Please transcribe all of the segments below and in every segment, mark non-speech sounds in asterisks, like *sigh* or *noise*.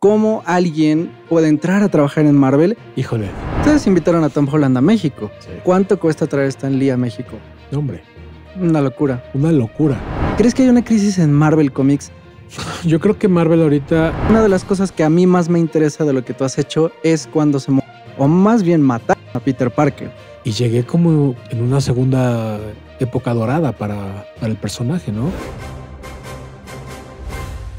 cómo alguien puede entrar a trabajar en Marvel. Híjole. Ustedes invitaron a Tom Holland a México. ¿Cuánto cuesta traer Stan Lee a México? No, hombre. Una locura. Una locura. ¿Crees que hay una crisis en Marvel Comics? *laughs* Yo creo que Marvel ahorita... Una de las cosas que a mí más me interesa de lo que tú has hecho es cuando se... O más bien matar a Peter Parker. Y llegué como en una segunda época dorada para, para el personaje, ¿no?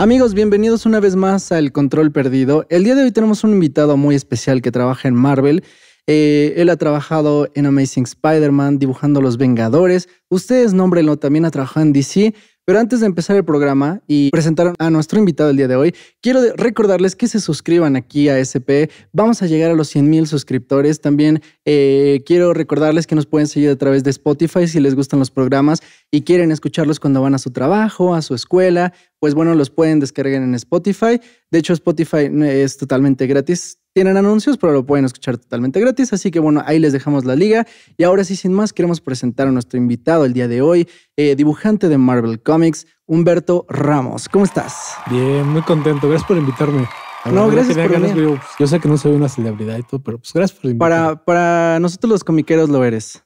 Amigos, bienvenidos una vez más a El Control Perdido. El día de hoy tenemos un invitado muy especial que trabaja en Marvel. Eh, él ha trabajado en Amazing Spider-Man, dibujando Los Vengadores. Ustedes, nómbrenlo, también ha trabajado en DC. Pero antes de empezar el programa y presentar a nuestro invitado el día de hoy, quiero recordarles que se suscriban aquí a SP. Vamos a llegar a los 100.000 mil suscriptores. También eh, quiero recordarles que nos pueden seguir a través de Spotify si les gustan los programas y quieren escucharlos cuando van a su trabajo, a su escuela. Pues bueno, los pueden descargar en Spotify. De hecho, Spotify eh, es totalmente gratis tienen anuncios, pero lo pueden escuchar totalmente gratis. Así que bueno, ahí les dejamos la liga. Y ahora sí, sin más, queremos presentar a nuestro invitado el día de hoy, eh, dibujante de Marvel Comics, Humberto Ramos. ¿Cómo estás? Bien, muy contento. Gracias por invitarme. no, gracias por pues, Yo, sé que no soy una celebridad y todo, pero pues gracias por invitarme. Para, nosotros los comiqueros lo eres.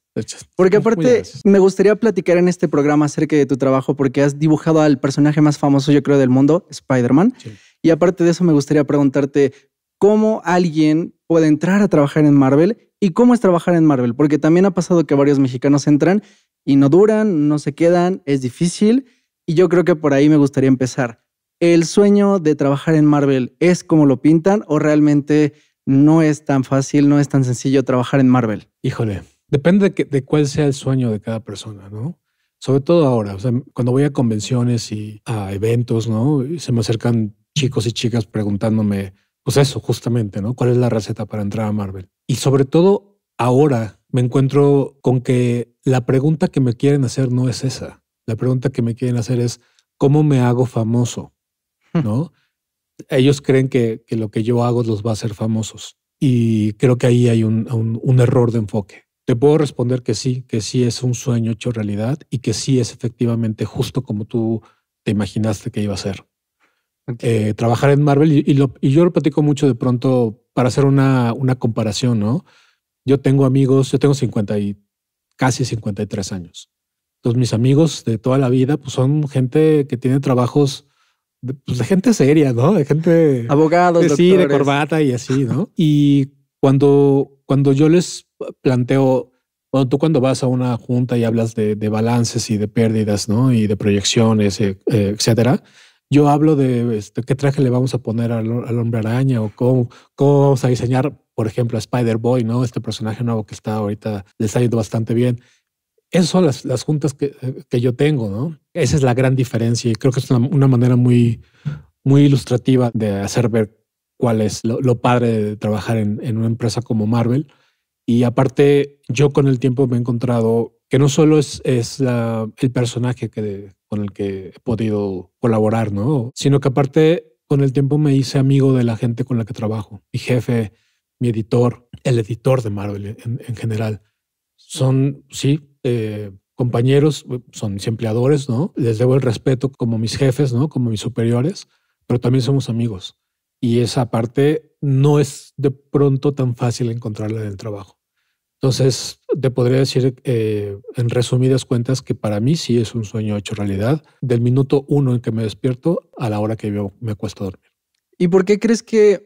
Porque aparte me gustaría platicar en este programa acerca de tu trabajo porque has dibujado al personaje más famoso yo creo del mundo, Spider-Man. Y aparte de eso me gustaría preguntarte cómo alguien puede entrar a trabajar en Marvel y cómo es trabajar en Marvel, porque también ha pasado que varios mexicanos entran y no duran, no se quedan, es difícil y yo creo que por ahí me gustaría empezar. ¿El sueño de trabajar en Marvel es como lo pintan o realmente no es tan fácil, no es tan sencillo trabajar en Marvel? Híjole, depende de, cuál sea el sueño de cada persona, ¿no? Sobre todo ahora, cuando voy a convenciones y a eventos, ¿no? se me acercan chicos y chicas preguntándome, pues eso, justamente, ¿no? ¿Cuál es la receta para entrar a Marvel? Y sobre todo, ahora me encuentro con que la pregunta que me quieren hacer no es esa. La pregunta que me quieren hacer es, ¿cómo me hago famoso? Hmm. ¿No? Ellos creen que, que lo que yo hago los va a hacer famosos. Y creo que ahí hay un, un error de enfoque. Te puedo responder que sí, que sí es un sueño hecho realidad y que sí es efectivamente justo como tú te imaginaste que iba a ser. Eh, trabajar en Marvel y, y, yo lo platico mucho de pronto para hacer una, una comparación, ¿no? Yo tengo amigos, yo tengo 50 y casi 53 años. Entonces mis amigos de toda la vida pues son gente que tiene trabajos de, pues, gente seria, ¿no? De gente... Abogados, de, de corbata y así, ¿no? *laughs* y cuando, cuando yo les planteo, tú cuando vas a una junta y hablas de, de balances y de pérdidas, ¿no? Y de proyecciones, eh, eh, etcétera. Yo hablo de este, qué traje le vamos a poner al, hombre araña o cómo, cómo, vamos a diseñar, por ejemplo, a Spider-Boy, ¿no? Este personaje nuevo que está ahorita, le está yendo bastante bien. Esas son las, las juntas que, eh, que, yo tengo, ¿no? Esa es la gran diferencia y creo que es una, manera muy, muy ilustrativa de hacer ver cuál es lo, padre de trabajar en, una empresa como Marvel. Y aparte, yo con el tiempo me he encontrado que no solo es, es el personaje que, con el que he podido colaborar, ¿no? Sino que aparte con el tiempo me hice amigo de la gente con la que trabajo, mi jefe, mi editor, el editor de Marvel en, general. Son, sí, eh, compañeros, eh, son mis empleadores, ¿no? Les debo el respeto como mis jefes, ¿no? Como mis superiores, pero también somos amigos. Y esa parte no es de pronto tan fácil encontrarla en el trabajo. Entonces, te podría decir eh, en resumidas cuentas que para mí sí es un sueño hecho realidad, del minuto uno en que me despierto a la hora que me acuesto dormir. ¿Y por qué crees que eh,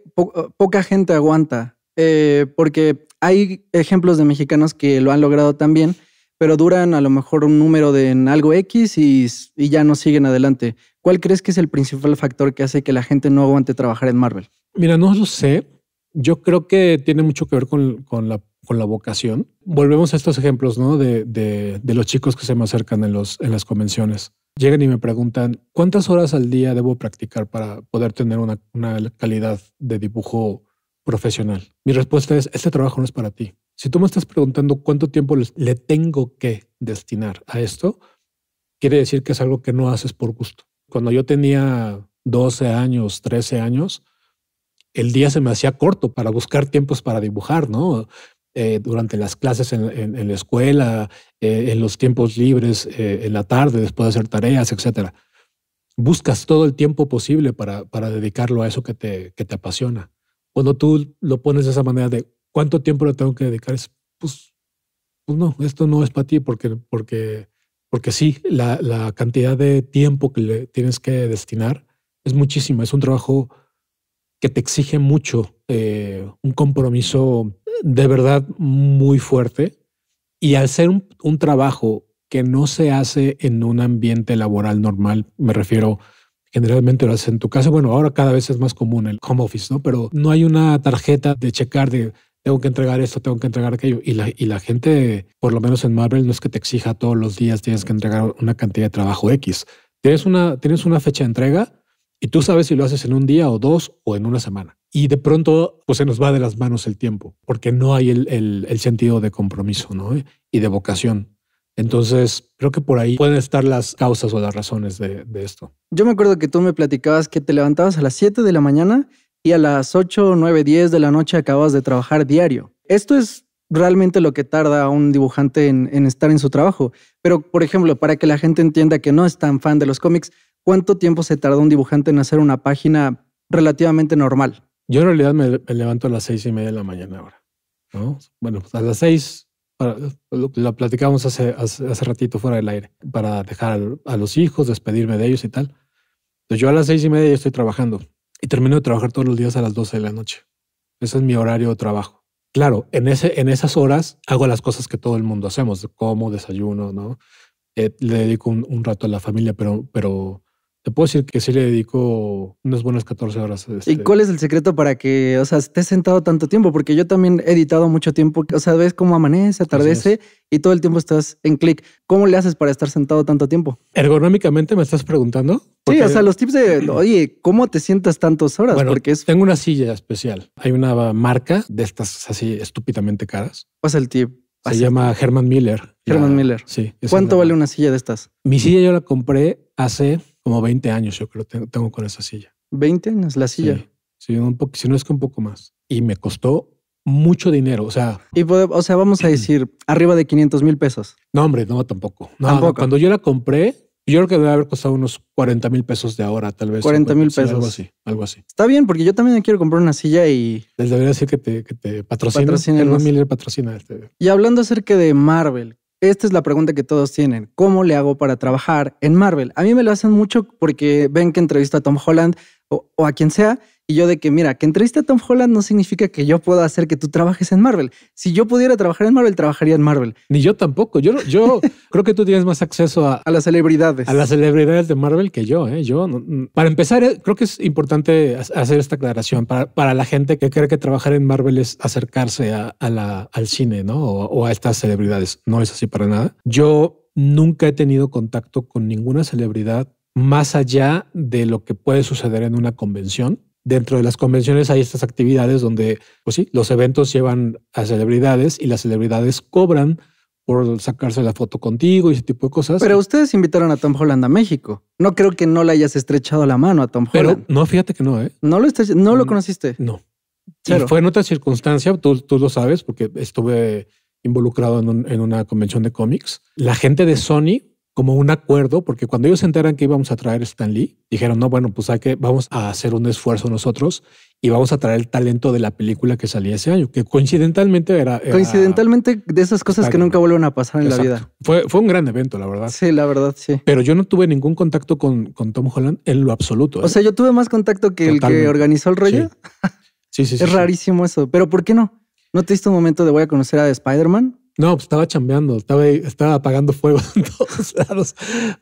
poca gente aguanta? Eh, porque hay ejemplos de mexicanos que lo han logrado también, pero duran a lo mejor un número de en algo X y, ya no siguen adelante. ¿Cuál crees que es el principal factor que hace que la gente no aguante trabajar en Marvel? Mira, no lo sé. Yo creo que tiene mucho que ver con, con la con la vocación. Volvemos a estos ejemplos, ¿no? De, de, los chicos que se me acercan en, los, en las convenciones. Llegan y me preguntan, ¿cuántas horas al día debo practicar para poder tener una, una calidad de dibujo profesional? Mi respuesta es, este trabajo no es para ti. Si tú me estás preguntando cuánto tiempo le tengo que destinar a esto, quiere decir que es algo que no haces por gusto. Cuando yo tenía 12 años, 13 años, el día se me hacía corto para buscar tiempos para dibujar, ¿no? Eh, durante las clases en, la escuela, eh, en los tiempos libres, eh, en la tarde, después de hacer tareas, etc. Buscas todo el tiempo posible para, para dedicarlo a eso que te, que te apasiona. Cuando tú lo pones de esa manera de cuánto tiempo le tengo que dedicar, es, pues, pues no, esto no es para ti porque, porque, porque sí, la, la cantidad de tiempo que le tienes que destinar es muchísima. Es un trabajo que te exige mucho, eh, un compromiso de verdad muy fuerte. Y al ser un, trabajo que no se hace en un ambiente laboral normal, me refiero, generalmente lo haces en tu casa, bueno, ahora cada vez es más común el home office, ¿no? Pero no hay una tarjeta de checar de tengo que entregar esto, tengo que entregar aquello. Y la, y la gente, por lo menos en Marvel, no es que te exija todos los días tienes que entregar una cantidad de trabajo X. Tienes una, tienes una fecha de entrega, y tú sabes si lo haces en un día o dos o en una semana. Y de pronto, pues se nos va de las manos el tiempo, porque no hay el, sentido de compromiso y de vocación. Entonces, creo que por ahí pueden estar las causas o las razones de, esto. Yo me acuerdo que tú me platicabas que te levantabas a las 7 de la mañana y a las 8, 9, 10 de la noche acababas de trabajar diario. Esto es realmente lo que tarda un dibujante en, en, estar en su trabajo. Pero, por ejemplo, para que la gente entienda que no es tan fan de los cómics, ¿cuánto tiempo se tarda un dibujante en hacer una página relativamente normal? Yo en realidad me, levanto a las seis y media de la mañana ahora. ¿no? Bueno, pues, a las seis, para, lo, platicamos hace, hace, ratito fuera del aire, para dejar a, los hijos, despedirme de ellos y tal. Entonces yo a las seis y media ya estoy trabajando y termino de trabajar todos los días a las doce de la noche. Ese es mi horario de trabajo. Claro, en, ese, en esas horas hago las cosas que todo el mundo hacemos, como desayuno, ¿no? Eh, le dedico un, rato a la familia, pero, pero te puedo decir que sí le dedico unas buenas 14 horas. Este. ¿Y cuál es el secreto para que, o sea, estés sentado tanto tiempo? Porque yo también he editado mucho tiempo, o sea, ves cómo amanece, atardece y todo el tiempo estás en clic. ¿Cómo le haces para estar sentado tanto tiempo? Ergonómicamente me estás preguntando. Sí, o sea, los tips de, oye, ¿cómo te sientas tantas horas? Bueno, Porque tengo una silla especial. Hay una marca de estas así estúpidamente caras. ¿Cuál es el tip? Se llama Herman Miller. Herman Miller. Sí. ¿Cuánto vale una silla de estas? Mi silla yo la compré hace como 20 años yo que lo tengo con esa silla. 20 años la silla. Sí, un poco, si no es que un poco más. Y me costó mucho dinero, o sea. Y o sea, vamos a *clears throat* decir, arriba de 500 mil pesos. No, hombre, no, tampoco. No, cuando yo la compré, yo creo que debe haber costado unos 40 mil pesos de ahora, tal vez. 40 mil pesos. algo así, algo así. Está bien, porque yo también quiero comprar una silla y... Les debería decir que te, que El patrocinen. patrocina este. Y hablando acerca de Marvel, esta es la pregunta que todos tienen. ¿Cómo le hago para trabajar en Marvel? A mí me lo hacen mucho porque ven que entrevisto a Tom Holland o, o a quien sea y yo de que, mira, que entreviste a Tom Holland no significa que yo pueda hacer que tú trabajes en Marvel. Si yo pudiera trabajar en Marvel, trabajaría en Marvel. Ni yo tampoco. Yo, yo *laughs* creo que tú tienes más acceso a, las celebridades. A las celebridades de Marvel que yo. ¿eh? yo mm, para empezar, eh, creo que es importante hacer esta aclaración para, para, la gente que cree que trabajar en Marvel es acercarse a, la, al cine ¿no? o a estas celebridades. No es así para nada. Yo nunca he tenido contacto con ninguna celebridad más allá de lo que puede suceder en una convención dentro de las convenciones hay estas actividades donde, pues sí, los eventos llevan a celebridades y las celebridades cobran por sacarse la foto contigo y ese tipo de cosas. Pero ustedes invitaron a Tom Holland a México. No creo que no le hayas estrechado la mano a Tom Holland. Pero no, fíjate que no, ¿eh? No lo, no, lo mm, conociste. No. Pero fue en otra circunstancia, tú, lo sabes, porque estuve involucrado en, en una convención de cómics. La gente de Sony como un acuerdo, porque cuando ellos se enteran que íbamos a traer Stan Lee, dijeron, no, bueno, pues hay que, vamos a hacer un esfuerzo nosotros y vamos a traer el talento de la película que salía ese año, que coincidentalmente era... coincidentalmente de esas cosas que nunca vuelven a pasar en la vida. Fue, fue un gran evento, la verdad. Sí, la verdad, sí. Pero yo no tuve ningún contacto con, con Tom Holland en lo absoluto. ¿eh? O sea, yo tuve más contacto que el que organizó el rollo. Sí, sí, sí. *laughs* es rarísimo eso, pero ¿por qué no? ¿No te diste un momento de voy a conocer a Spider-Man? No, pues estaba chambeando, estaba, estaba apagando fuego *laughs* en todos lados.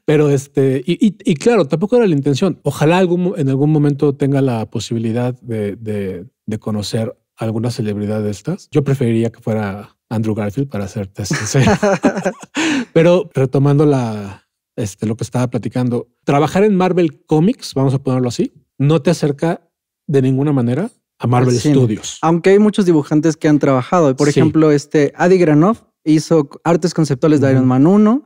Pero este, y, claro, tampoco era la intención. Ojalá algún, en algún momento tenga la posibilidad de, de, de conocer alguna celebridad de estas. Yo preferiría que fuera Andrew Garfield, para hacer sincero. *laughs* Pero retomando la, este, lo que estaba platicando, trabajar en Marvel Comics, vamos a ponerlo así, no te acerca de ninguna manera a Marvel Studios. Aunque hay muchos dibujantes que han trabajado. Por ejemplo, este Adi Granov hizo artes conceptuales de Iron Man 1.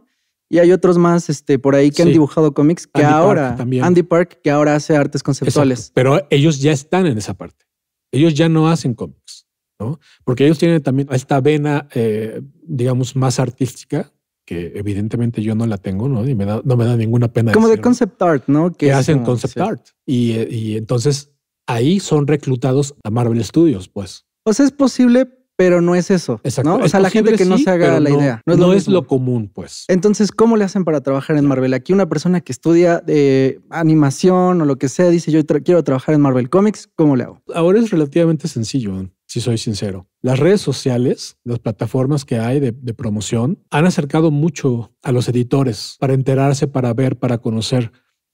Y hay otros más este, por ahí que han dibujado cómics que ahora, Andy Park, que ahora hace artes conceptuales. Pero ellos ya están en esa parte. Ellos ya no hacen cómics, ¿no? Porque ellos tienen también esta vena, eh, digamos, más artística, que evidentemente yo no la tengo, ¿no? Y no me da ninguna pena. Como de concept art, ¿no? Que, hacen concept art. Y, eh, y entonces ahí son reclutados a Marvel Studios, pues. O sea, es posible, pero no es eso. ¿no? O sea, la gente que no se haga la idea. No, es, lo común, pues. Entonces, ¿cómo le hacen para trabajar en Marvel? Aquí una persona que estudia eh, animación o lo que sea dice, yo quiero trabajar en Marvel Comics, ¿cómo le hago? Ahora es relativamente sencillo si soy sincero. Las redes sociales, las plataformas que hay de, de, promoción, han acercado mucho a los editores para enterarse, para ver, para conocer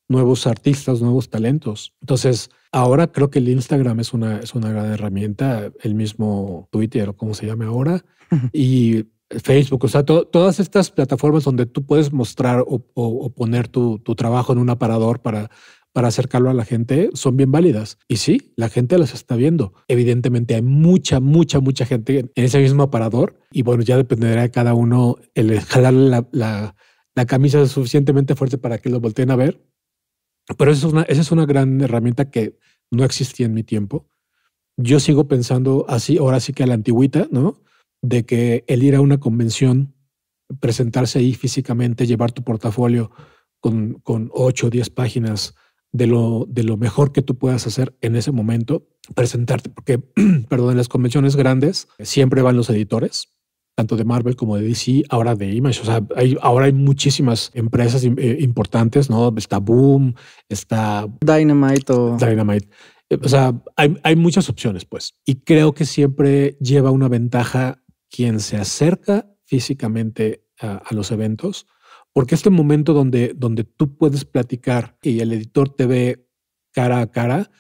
nuevos artistas, nuevos talentos. Entonces, ahora creo que el Instagram es una, es una gran herramienta, el mismo Twitter o como se llame ahora, y Facebook, o sea, todas estas plataformas donde tú puedes mostrar o, poner tu, trabajo en un aparador para, para acercarlo a la gente, son bien válidas. Y sí, la gente las está viendo. Evidentemente hay mucha, mucha, mucha gente en ese mismo aparador y bueno, ya dependerá de cada uno el jalarle la, camisa suficientemente fuerte para que lo volteen a ver pero esa es, una, esa es una gran herramienta que no existía en mi tiempo. Yo sigo pensando así, ahora sí que a la antigüita, ¿no? De que el ir a una convención, presentarse ahí físicamente, llevar tu portafolio con, con 8 o diez páginas de lo, de lo mejor que tú puedas hacer en ese momento, presentarte, porque, *clears throat* perdón, en las convenciones grandes siempre van los editores, tanto de Marvel como de DC, ahora de Image. O sea, hay, ahora hay muchísimas empresas eh, importantes, ¿no? Está Boom, está... Dynamite o... Dynamite. Eh, o sea, hay, muchas opciones, pues. Y creo que siempre lleva una ventaja quien se acerca físicamente a, los eventos, porque este momento donde, donde tú puedes platicar y el editor te ve cara a cara,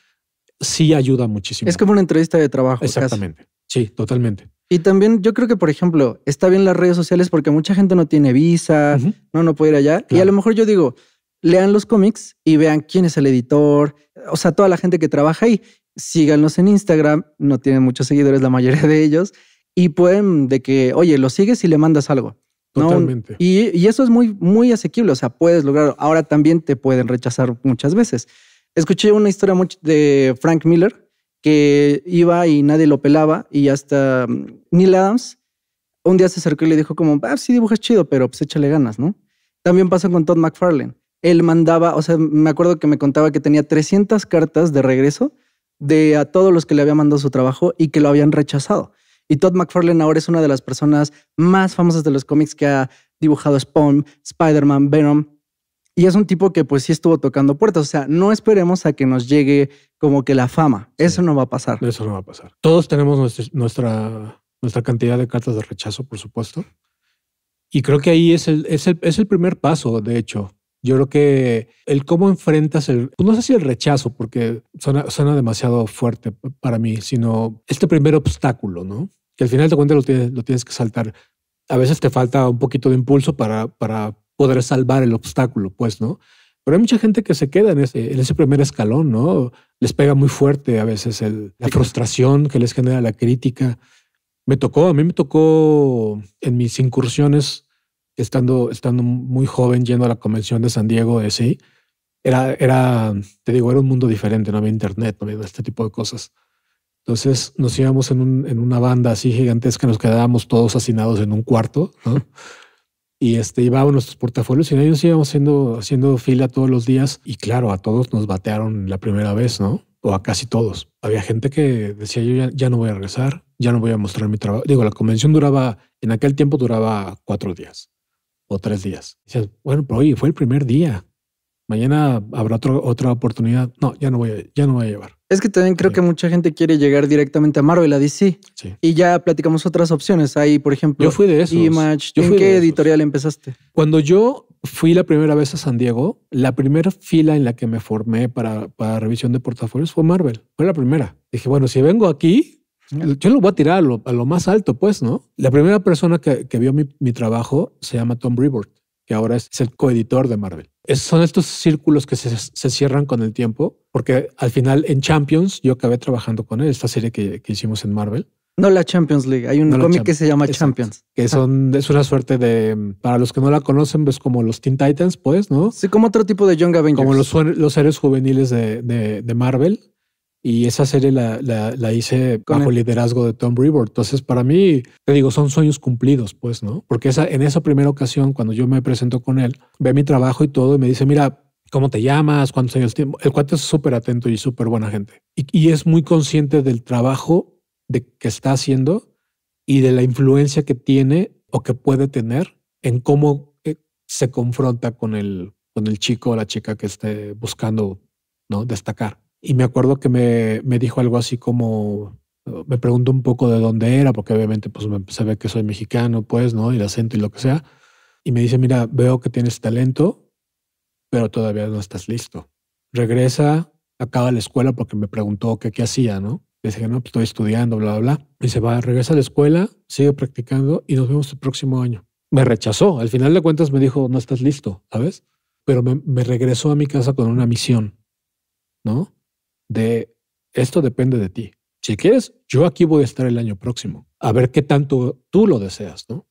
sí ayuda muchísimo. Es como una entrevista de trabajo. Exactamente. Sí, totalmente. Y también yo creo que, por ejemplo, está bien las redes sociales porque mucha gente no tiene visa, no, no puede ir allá. Y a lo mejor yo digo, lean los cómics y vean quién es el editor, o sea, toda la gente que trabaja ahí. Síganlos en Instagram, no tienen muchos seguidores la mayoría de ellos, y pueden de que, oye, lo sigues y le mandas algo. Totalmente. Y, y, eso es muy, muy asequible, o sea, puedes lograr. Ahora también te pueden rechazar muchas veces. Escuché una historia de Frank Miller, que iba y nadie lo pelaba y hasta mm, Neil Adams un día se acercó y le dijo como, si ah, sí dibujas chido, pero pues échale ganas, ¿no? También pasó con Todd McFarlane. Él mandaba, o sea, me acuerdo que me contaba que tenía 300 cartas de regreso de a todos los que le habían mandado su trabajo y que lo habían rechazado. Y Todd McFarlane ahora es una de las personas más famosas de los cómics que ha dibujado Spawn, Spider-Man, Venom, y es un tipo que pues sí estuvo tocando puertas. O sea, no esperemos a que nos llegue como que la fama. eso no va a pasar. Eso no va a pasar. Todos tenemos nuestra, nuestra, cantidad de cartas de rechazo, por supuesto. Y creo que ahí es el, es el, es el primer paso, de hecho. Yo creo que el cómo enfrentas el, pues, no sé si el rechazo, porque suena, demasiado fuerte para mí, sino este primer obstáculo, ¿no? Que al final de cuentas lo tienes, lo tienes que saltar. A veces te falta un poquito de impulso para, para poder salvar el obstáculo, pues, ¿no? Pero hay mucha gente que se queda en ese, ese primer escalón, ¿no? Les pega muy fuerte a veces la frustración que les genera la crítica. Me tocó, a mí me tocó en mis incursiones, estando, estando muy joven, yendo a la convención de San Diego de sí, era, era, te digo, era un mundo diferente, no había internet, no había este tipo de cosas. Entonces nos íbamos en, un, en una banda así gigantesca, nos quedábamos todos hacinados en un cuarto, ¿no? *laughs* y este llevaba nuestros portafolios y ahí nos íbamos haciendo, haciendo fila todos los días y claro, a todos nos batearon la primera vez, ¿no? O a casi todos. Había gente que decía yo ya, no voy a regresar, ya no voy a mostrar mi trabajo. Digo, la convención duraba, en aquel tiempo duraba cuatro días o tres días. bueno, pero hoy fue el primer día mañana habrá otro, otra oportunidad. No, ya no, voy a, ya no a llevar. Es que también creo que mucha gente quiere llegar directamente a Marvel, a DC. Sí. Y ya platicamos otras opciones. Ahí, por ejemplo, yo fui de Image. ¿En qué editorial empezaste? Cuando yo fui la primera vez a San Diego, la primera fila en la que me formé para, revisión de portafolios fue Marvel. Fue la primera. Dije, bueno, si vengo aquí, yo lo voy a tirar a lo, más alto, pues, ¿no? La primera persona que, vio mi, mi, trabajo se llama Tom Brevoort que ahora es, el coeditor de Marvel. Es, son estos círculos que se, se, cierran con el tiempo, porque al final en Champions yo acabé trabajando con él, esta serie que, que hicimos en Marvel. No la Champions League, hay un cómic que se llama Champions. Que son, es una suerte de, para los que no la conocen, ves pues como los Teen Titans, pues, ¿no? Sí, como otro tipo de Young Avengers. Como los, los juveniles de, de, de Marvel, y esa serie la, la, hice bajo el liderazgo de Tom Brevoort. Entonces, para mí, te digo, son sueños cumplidos, pues, ¿no? Porque esa, en esa primera ocasión, cuando yo me presento con él, ve mi trabajo y todo y me dice, mira, ¿cómo te llamas? ¿Cuántos años tienes? El cuate es súper atento y súper buena gente. Y, es muy consciente del trabajo de, que está haciendo y de la influencia que tiene o que puede tener en cómo eh, se confronta con el, con el chico o la chica que esté buscando ¿no? destacar. Y me acuerdo que me, dijo algo así como, me preguntó un poco de dónde era, porque obviamente pues se ve que soy mexicano, pues, ¿no? Y el acento y lo que sea. Y me dice, mira, veo que tienes talento, pero todavía no estás listo. Regresa, acaba la escuela porque me preguntó qué, qué hacía, ¿no? Le dije, no, pues, estoy estudiando, bla, bla, bla. Y se va, regresa a la escuela, sigue practicando y nos vemos el próximo año. Me rechazó. Al final de cuentas me dijo, no estás listo, ¿sabes? Pero me regresó a mi casa con una misión, ¿no? de esto depende de ti. Si quieres, yo aquí voy a estar el año próximo, a ver qué tanto tú lo deseas, ¿no?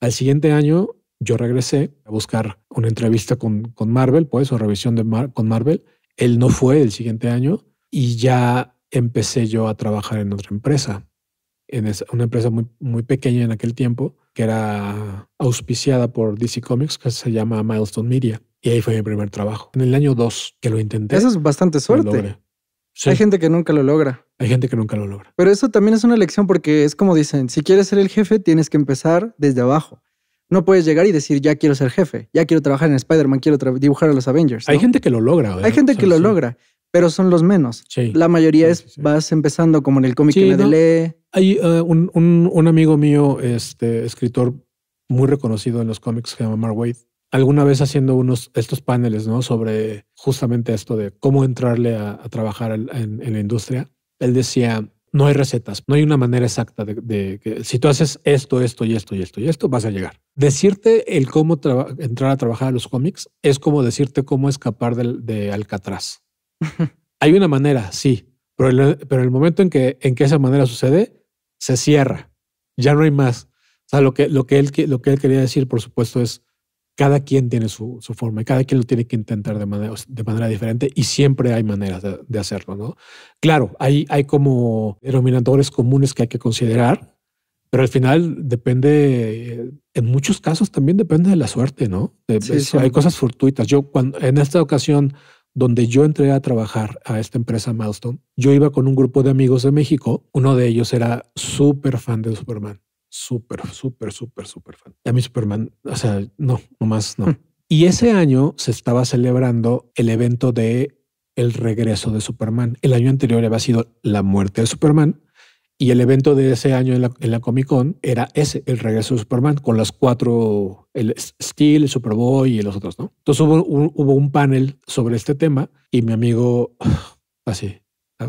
Al siguiente año yo regresé a buscar una entrevista con, con Marvel, pues, o revisión con Marvel. Él no fue el siguiente año y ya empecé yo a trabajar en otra empresa, en una empresa muy, muy pequeña en aquel tiempo, que era auspiciada por DC Comics, que se llama Milestone Media. Y ahí fue mi primer trabajo. En el año 2 que lo intenté. Eso es bastante suerte. Hay gente que nunca lo logra. Hay gente que nunca lo logra. Pero eso también es una lección porque es como dicen, si quieres ser el jefe, tienes que empezar desde abajo. No puedes llegar y decir, ya quiero ser jefe, ya quiero trabajar en Spider-Man, quiero dibujar a los Avengers. Hay gente que lo logra. Hay gente que lo logra, pero son los menos. La mayoría es, vas empezando como en el cómic que me Hay eh, un, amigo mío, este escritor muy reconocido en los cómics, que se llama Mark Wade, alguna vez haciendo unos estos paneles, ¿no? Sobre justamente esto de cómo entrarle a, trabajar en, la industria. Él decía, no hay recetas, no hay una manera exacta de, que si tú haces esto, esto y esto y esto y esto, vas a llegar. Decirte el cómo entrar a trabajar a los cómics es como decirte cómo escapar de, Alcatraz. *laughs* hay una manera, sí, pero, el, pero el momento en que, en que esa manera sucede, se cierra. Ya no hay más. O sea, lo que, lo que, él, lo que él quería decir, por supuesto, es cada quien tiene su, forma y cada quien lo tiene que intentar de manera, de manera diferente y siempre hay maneras de, hacerlo, ¿no? Claro, hay, hay como denominadores comunes que hay que considerar, pero al final depende, eh, en muchos casos también depende de la suerte, ¿no? Hay cosas fortuitas. Yo cuando, en esta ocasión donde yo entré a trabajar a esta empresa Milestone, yo iba con un grupo de amigos de México, uno de ellos era súper fan de Superman súper, súper, súper, súper fan. A mí Superman, o sea, no, más, no. Mm. y ese año se estaba celebrando el evento de el regreso de Superman. El año anterior había sido la muerte de Superman y el evento de ese año en la, Comic Con era ese, el regreso de Superman, con las cuatro, el Steel, el Superboy y los otros, ¿no? Entonces hubo un, panel sobre este tema y mi amigo, *sighs* así, ah,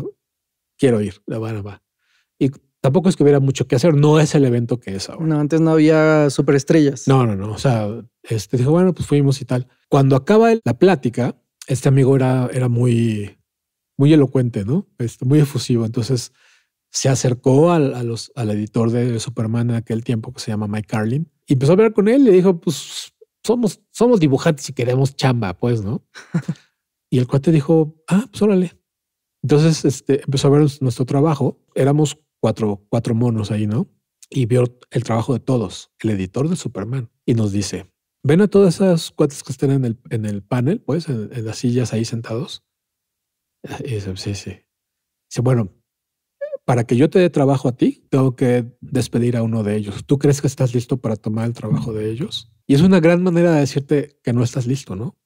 quiero ir, la barba, va tampoco es que hubiera mucho que hacer. No es el evento que es ahora. No, antes no había superestrellas. No, no, no. O sea, este dijo, bueno, pues fuimos y tal. Cuando acaba la plática, este amigo era, era muy, muy elocuente, ¿no? Este, muy efusivo. Entonces se acercó al, a los, al editor de Superman en aquel tiempo, que se llama Mike Carlin, y empezó a hablar con él. Le dijo, pues somos, somos dibujantes y queremos chamba, pues, ¿no? *laughs* y el cuate dijo, ah, pues órale. Entonces este, empezó a ver nuestro trabajo. Éramos cuatro, monos ahí, ¿no? Y vio el trabajo de todos, el editor de Superman, y nos dice, ven a todas esas cuates que estén en el, en el panel, pues, en, las sillas ahí sentados. Y dice, sí, sí. Dice, bueno, para que yo te dé trabajo a ti, tengo que despedir a uno de ellos. ¿Tú crees que estás listo para tomar el trabajo de ellos? Y es una gran manera de decirte que no estás listo, ¿no?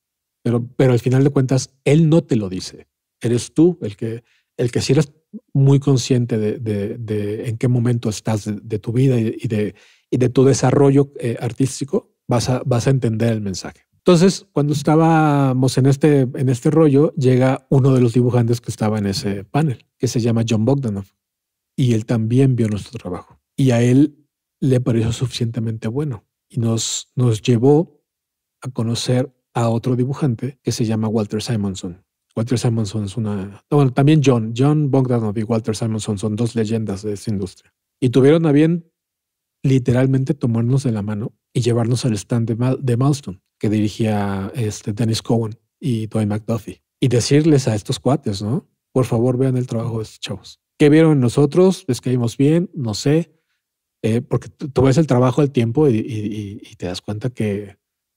Pero, pero al final de cuentas, él no te lo dice. Eres tú el que, el que si eres muy consciente de, en qué momento estás de, tu vida y, de, de tu desarrollo eh, artístico, vas a, vas a entender el mensaje. Entonces, cuando estábamos en este, en este rollo, llega uno de los dibujantes que estaba en ese panel, que se llama John Bogdanov, y él también vio nuestro trabajo. Y a él le pareció suficientemente bueno y nos, nos llevó a conocer a otro dibujante que se llama Walter Simonson. Walter Simonson es una... Bueno, también John, John Bogdanov y Walter Simonson son dos leyendas de esa industria. Y tuvieron a bien literalmente tomarnos de la mano y llevarnos al stand de, Mal, que dirigía este Dennis Cowan y Dwayne McDuffie. Y decirles a estos cuates, ¿no? Por favor, vean el trabajo de estos chavos. ¿Qué vieron en nosotros? ¿Les caímos bien? No sé. Eh, porque tú ves el trabajo al tiempo y, te das cuenta que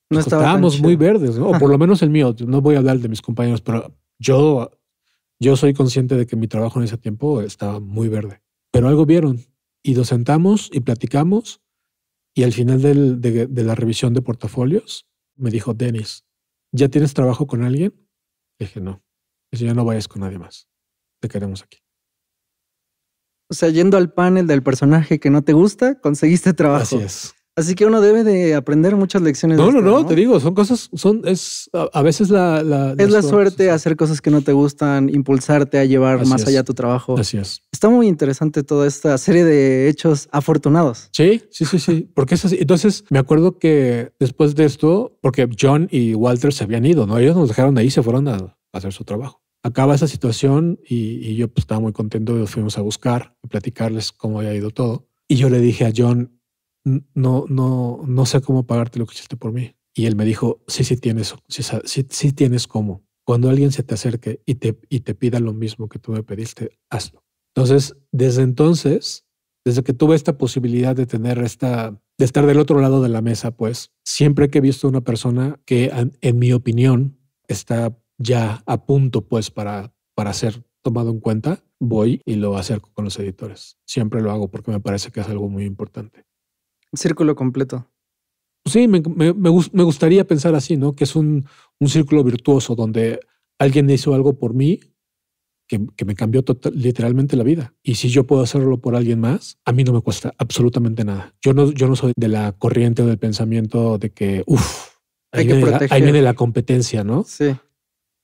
no estábamos muy verdes, ¿no? o por lo *laughs* menos el mío. No voy a hablar de mis compañeros, pero yo, yo soy consciente de que mi trabajo en ese tiempo estaba muy verde, pero algo vieron y nos sentamos y platicamos y al final de, la revisión de portafolios me dijo, Denis, ¿ya tienes trabajo con alguien? dije, no, si ya no vayas con nadie más, te queremos aquí. O sea, yendo al panel del personaje que no te gusta, conseguiste trabajo. Así es. Así que uno debe de aprender muchas lecciones. No, no, no, te digo, son cosas, son, es a, veces la, Es la suerte hacer cosas que no te gustan, impulsarte a llevar más allá tu trabajo. Así es. Está muy interesante toda esta serie de hechos afortunados. Sí, sí, sí, sí, porque es así. Entonces me acuerdo que después de esto, porque John y Walter se habían ido, ¿no? Ellos nos dejaron ahí, se fueron a, hacer su trabajo acaba esa situación y, yo pues, estaba muy contento, los fuimos a buscar, a platicarles cómo había ido todo. Y yo le dije a John, no, no, no sé cómo pagarte lo que hiciste por mí. Y él me dijo, sí, sí tienes, tienes cómo. Cuando alguien se te acerque y te, y te pida lo mismo que tú me pediste, hazlo. Entonces, desde entonces, desde que tuve esta posibilidad de tener esta, de estar del otro lado de la mesa, pues, siempre que he visto una persona que, en mi opinión, está ya a punto, pues, para, para ser tomado en cuenta, voy y lo acerco con los editores. Siempre lo hago porque me parece que es algo muy importante. Círculo completo. Sí, me, me, gustaría pensar así, ¿no? Que es un, círculo virtuoso donde alguien hizo algo por mí que, me cambió literalmente la vida. Y si yo puedo hacerlo por alguien más, a mí no me cuesta absolutamente nada. Yo no, yo no soy de la corriente o del pensamiento de que, uff, Hay que proteger. la, ahí viene la competencia, ¿no? Sí.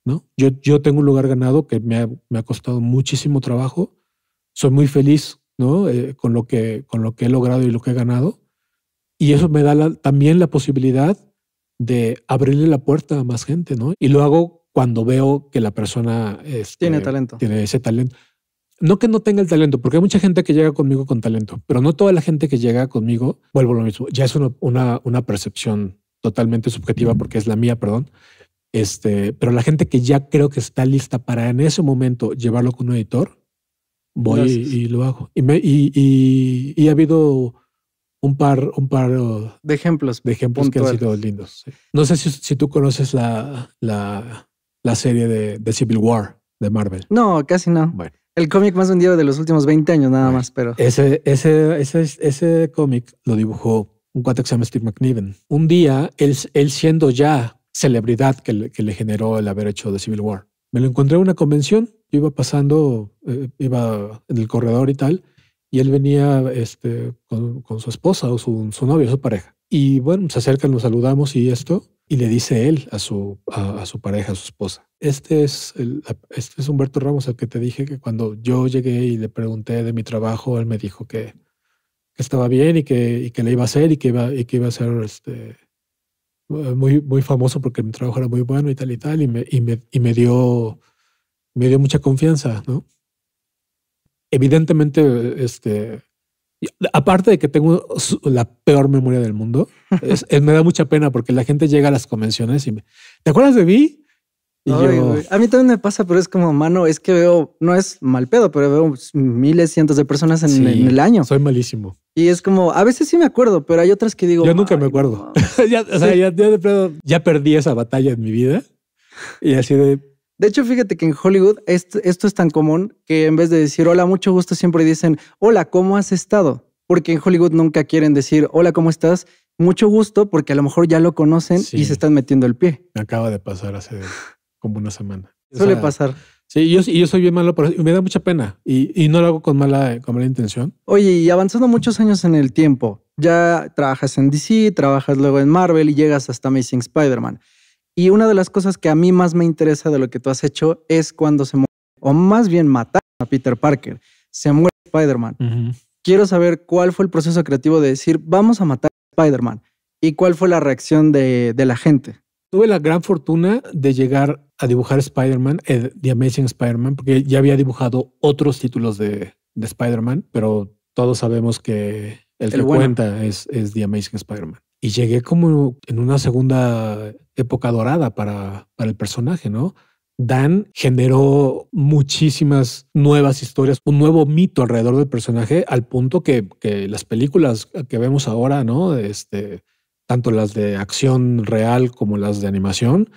¿No? Yo, yo tengo un lugar ganado que me ha, costado muchísimo trabajo. Soy muy feliz, ¿no? Eh, con, lo que, con lo que he logrado y lo que he ganado. Y eso me da también la posibilidad de abrirle la puerta a más gente, ¿no? Y lo hago cuando veo que la persona este, tiene talento. Tiene ese talento. No que no tenga el talento, porque hay mucha gente que llega conmigo con talento, pero no toda la gente que llega conmigo, vuelvo a lo mismo, ya es una, una, percepción totalmente subjetiva porque es la mía, perdón. Este, pero la gente que ya creo que está lista para en ese momento llevarlo con un editor, voy y, lo hago. Y, me, y, y, y ha habido un par, un par de ejemplos, de ejemplos que han sido lindos. No sé si, tú conoces la, la, serie de, Civil War de Marvel. No, casi no. El cómic más vendido de los últimos 20 años, nada más, pero. Ese, ese, ese, ese cómic lo dibujó un cuate que se llama Steve McNiven. Un día, él, siendo ya celebridad que le, generó el haber hecho de Civil War, me lo encontré en una convención. Yo iba pasando, eh, iba en el corredor y tal, y él venía este, con, su esposa o su, novio, su pareja. Y bueno, se acercan, nos saludamos y esto, y le dice él a su, a, su pareja, a su esposa. Este es, este es Humberto Ramos, el que te dije que cuando yo llegué y le pregunté de mi trabajo, él me dijo que, estaba bien y que, y que le iba a hacer y que iba, y que iba a ser este, muy, muy famoso porque mi trabajo era muy bueno y tal y tal, y me, y me, dio, me dio mucha confianza, ¿no? evidentemente, este, aparte de que tengo la peor memoria del mundo, *laughs* eh, me da mucha pena porque la gente llega a las convenciones y me, ¿te acuerdas de mí? Y a mí también me pasa, pero es como, mano, es que veo, no es mal pedo, pero veo miles, cientos de personas en, el año. Soy malísimo. Y es como, a veces sí me acuerdo, pero hay otras que digo. Yo nunca me acuerdo. *laughs* o sea, ya perdí esa batalla en mi vida. Y así de, de hecho, fíjate que en Hollywood esto, es tan común que en vez de decir hola, mucho gusto, siempre dicen hola, ¿cómo has estado? Porque en Hollywood nunca quieren decir hola, ¿cómo estás? Mucho gusto, porque a lo mejor ya lo conocen y se están metiendo el pie. Me acaba de pasar hace como una semana. Suele pasar. Sí, yo, yo soy bien malo, pero me da mucha pena y, no lo hago con mala, con mala intención. Oye, y avanzando muchos años en el tiempo, ya trabajas en DC, trabajas luego en Marvel y llegas hasta Amazing Spider-Man. Y una de las cosas que a mí más me interesa de lo que tú has hecho es cuando se muere, o más bien matar a Peter Parker, se muere Spider-Man. Quiero saber cuál fue el proceso creativo de decir, vamos a matar a Spider-Man, y cuál fue la reacción de, la gente. Tuve la gran fortuna de llegar a dibujar Spider-Man, eh, The Amazing Spider-Man, porque ya había dibujado otros títulos de, Spider-Man, pero todos sabemos que el, que cuenta es, es The Amazing Spider-Man y llegué como en una segunda época dorada para, para el personaje, ¿no? Dan generó muchísimas nuevas historias, un nuevo mito alrededor del personaje, al punto que, las películas que vemos ahora, ¿no? Este, tanto las de acción real como las de animación,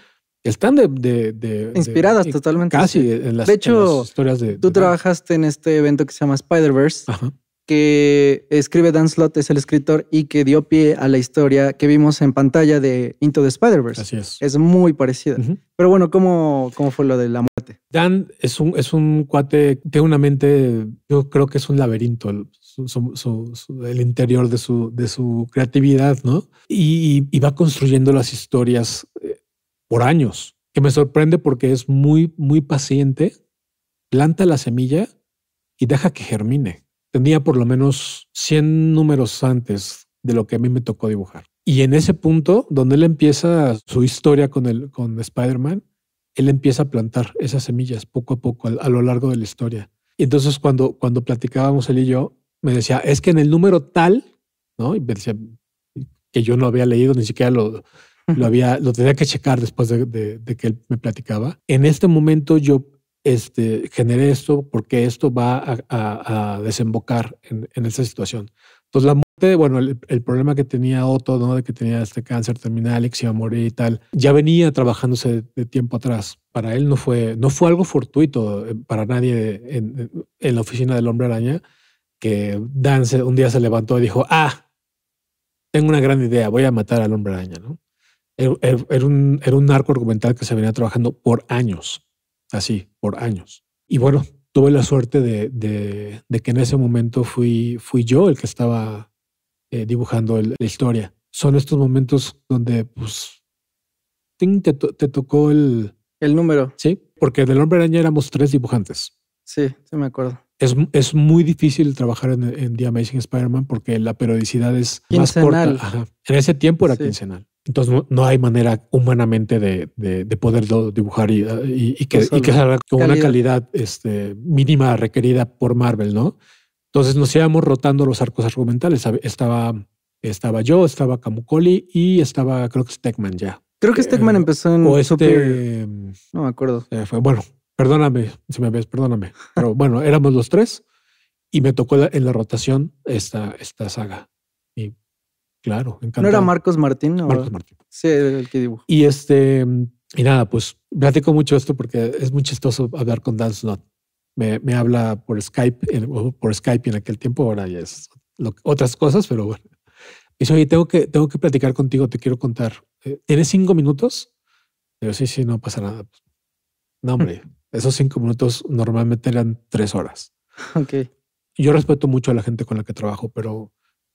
están de... de, Inspiradas totalmente. Casi en las, de hecho, historias de... Tú trabajaste en este evento que se llama Spider-Verse que escribe Dan Slott es el escritor y que dio pie a la historia que vimos en pantalla de Into the Spider-Verse. Así es. Es muy parecida. Pero bueno, ¿cómo, ¿cómo fue lo de la muerte? Dan es un, es un cuate, tiene una mente, yo creo que es un laberinto. el interior de su, de su creatividad, ¿no? y va construyendo las historias eh, por años, que me sorprende porque es muy, muy paciente, planta la semilla y deja que germine tenía por lo menos 100 números antes de lo que a mí me tocó dibujar. Y en ese punto, donde él empieza su historia con, el, con Spider-Man, él empieza a plantar esas semillas poco a poco a, lo largo de la historia. Y entonces cuando, cuando platicábamos él y yo, me decía, es que en el número tal, ¿no? Y que yo no había leído, ni siquiera lo, lo, había, lo tenía que checar después de que él me platicaba. En este momento yo este, generé esto, porque esto va a, desembocar en, en, esta situación. Entonces, la muerte, bueno, el, problema que tenía Otto, ¿no? De que tenía este cáncer terminal y que se iba a morir y tal, ya venía trabajándose de, tiempo atrás. Para él no fue, no fue algo fortuito eh, para nadie en, la oficina del Hombre Araña, que Dan un día se levantó y dijo, ah, tengo una gran idea, voy a matar al Hombre Araña, ¿no? Era, un, era un narco argumental que se venía trabajando por años así, por años. Y bueno, tuve la suerte de, que en ese momento fui, yo el que estaba eh, dibujando la historia. Son estos momentos donde, pues, te, tocó el... El número. Sí, porque del hombre araña éramos tres dibujantes. Sí, sí me acuerdo. Es, muy difícil trabajar en, en The Amazing Spider-Man porque la periodicidad es más corta. En ese tiempo era quincenal. Entonces no, hay manera humanamente de, de, poderlo dibujar y, que, salga con una calidad este, mínima requerida por Marvel, ¿no? Entonces nos íbamos rotando los arcos argumentales. Estaba, estaba yo, estaba Kamukoli y estaba, creo que Stegman ya. Creo que Stegman eh, empezó en. O este, mm, No me acuerdo. Eh, fue, bueno, perdóname si me ves, perdóname. Pero *laughs* bueno, éramos los tres y me tocó en la rotación esta, esta saga. Y Claro, encantado. ¿No era Marcos Martín? Marcos Martín. Sí, el que dibujó. Y este, y nada, pues platico mucho esto porque es muy chistoso hablar con Dan Snot. Me, habla por Skype, por Skype en aquel tiempo, ahora ya es otras cosas, pero bueno. y dice, oye, tengo que, tengo que platicar contigo, te quiero contar. Eh, ¿Tienes cinco minutos? yo, sí, sí, no pasa nada. No, hombre, *laughs* esos cinco minutos normalmente eran tres horas. Ok. Yo respeto mucho a la gente con la que trabajo, pero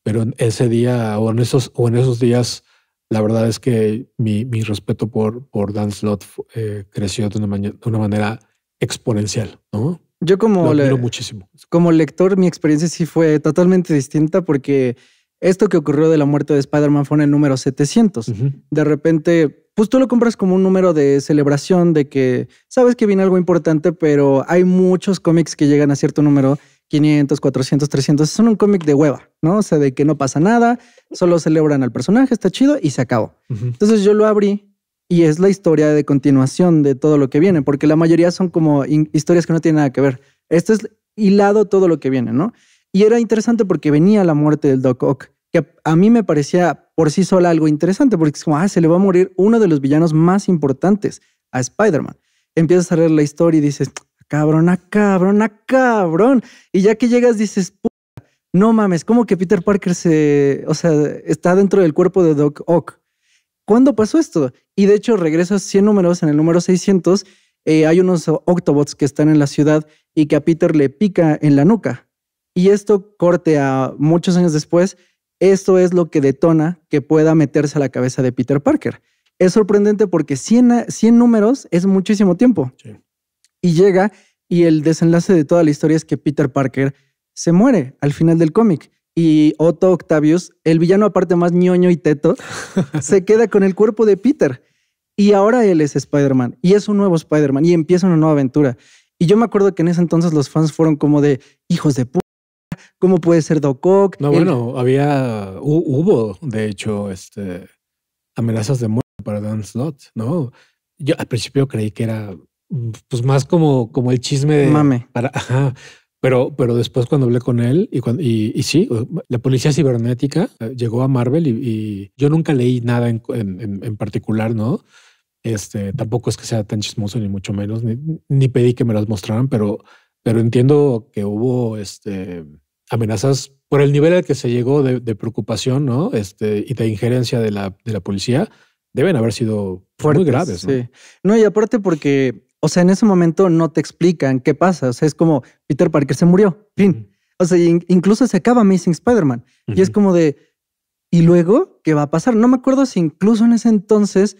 pero en ese día o en esos, o en esos días, la verdad es que mi, mi respeto por, por Dan Slott eh, creció de una, una manera exponencial, ¿no? Yo como, le, muchísimo. como lector, mi experiencia sí fue totalmente distinta porque esto que ocurrió de la muerte de Spider-Man fue en el número 700. De repente, pues tú lo compras como un número de celebración, de que sabes que viene algo importante, pero hay muchos cómics que llegan a cierto número 500, 400, 300. Son un cómic de hueva, ¿no? O sea, de que no pasa nada, solo celebran al personaje, está chido y se acabó. Entonces yo lo abrí y es la historia de continuación de todo lo que viene, porque la mayoría son como historias que no tienen nada que ver. Esto es hilado todo lo que viene, ¿no? Y era interesante porque venía la muerte del Doc Ock, que a mí me parecía por sí sola algo interesante, porque es como, ah, se le va a morir uno de los villanos más importantes a Spider-Man. Empiezas a leer la historia y dices, ¡Cabrón a cabrón. Y ya que llegas dices, no mames, ¿cómo que Peter Parker se, o sea, está dentro del cuerpo de Doc Ock? ¿Cuándo pasó esto? Y de hecho regresas 100 números, en el número 600 eh, hay unos Octobots que están en la ciudad y que a Peter le pica en la nuca. Y esto corte a muchos años después, esto es lo que detona que pueda meterse a la cabeza de Peter Parker. Es sorprendente porque 100, 100 números es muchísimo tiempo. Sí y llega y el desenlace de toda la historia es que Peter Parker se muere al final del cómic. Y Otto Octavius, el villano aparte más ñoño y teto, *laughs* se queda con el cuerpo de Peter. Y ahora él es Spider-Man y es un nuevo Spider-Man y empieza una nueva aventura. Y yo me acuerdo que en ese entonces los fans fueron como de hijos de puta, ¿cómo puede ser Doc Ock? No, bueno, había, hubo de hecho este, amenazas de muerte para Dan Slott, ¿no? Yo al principio creí que era Mm, pues más como, como el chisme de mame. Para, Pero, pero después cuando hablé con él y, cuando, y, sí, la policía cibernética eh, llegó a Marvel y, yo nunca leí nada en, en, particular, ¿no? Este, tampoco es que sea tan chismoso ni mucho menos, ni, pedí que me las mostraran, pero, pero entiendo que hubo este, amenazas por el nivel al que se llegó de, preocupación, ¿no? Este, y de injerencia de la, de la policía, deben haber sido muy graves. ¿no? No, y aparte porque o sea, en ese momento no te explican qué pasa. O sea, es como Peter Parker se murió. Fin. O sea, incluso se acaba Amazing Spider-Man. Y es como de, ¿y luego qué va a pasar? No me acuerdo si incluso en ese entonces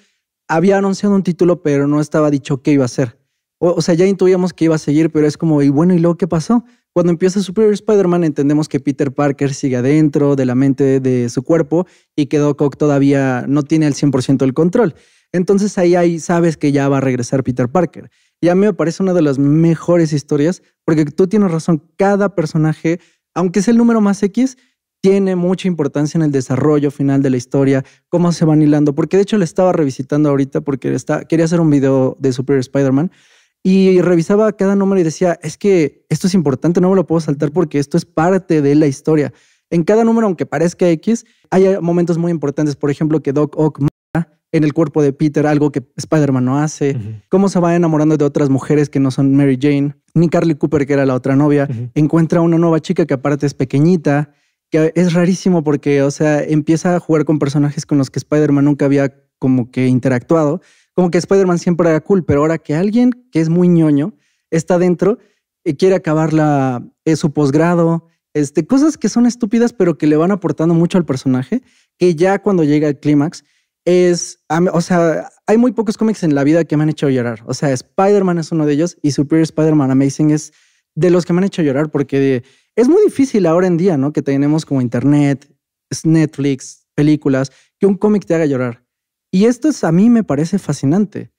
había anunciado un título, pero no estaba dicho qué iba a ser. O, o sea, ya intuíamos que iba a seguir, pero es como, ¿y bueno, y luego qué pasó? Cuando empieza Superior Spider-Man entendemos que Peter Parker sigue adentro de la mente de su cuerpo y que Doc Ock todavía no tiene al 100% el control. Entonces ahí, sabes que ya va a regresar Peter Parker. Y a mí me parece una de las mejores historias porque tú tienes razón, cada personaje, aunque es el número más X, tiene mucha importancia en el desarrollo final de la historia, cómo se van hilando, porque de hecho le estaba revisitando ahorita porque quería hacer un video de Superior Spider-Man y revisaba cada número y decía, es que esto es importante, no me lo puedo saltar porque esto es parte de la historia. En cada número, aunque parezca X, hay momentos muy importantes. Por ejemplo, que Doc Ock mata en el cuerpo de Peter, algo que Spider-Man no hace. Cómo se va enamorando de otras mujeres que no son Mary Jane. Ni Carly Cooper, que era la otra novia, encuentra una nueva chica que aparte es pequeñita, que es rarísimo porque, o sea, empieza a jugar con personajes con los que Spider-Man nunca había como que interactuado. Como que Spider-Man siempre era cool, pero ahora que alguien que es muy ñoño está dentro y quiere acabar eh, su posgrado, este, cosas que son estúpidas, pero que le van aportando mucho al personaje, que ya cuando llega el clímax es, o sea, hay muy pocos cómics en la vida que me han hecho llorar. O sea, Spider-Man es uno de ellos y Superior Spider-Man Amazing es de los que me han hecho llorar porque es muy difícil ahora en día, ¿no? Que tenemos como internet, Netflix, películas, que un cómic te haga llorar. Y esto a mí me parece fascinante.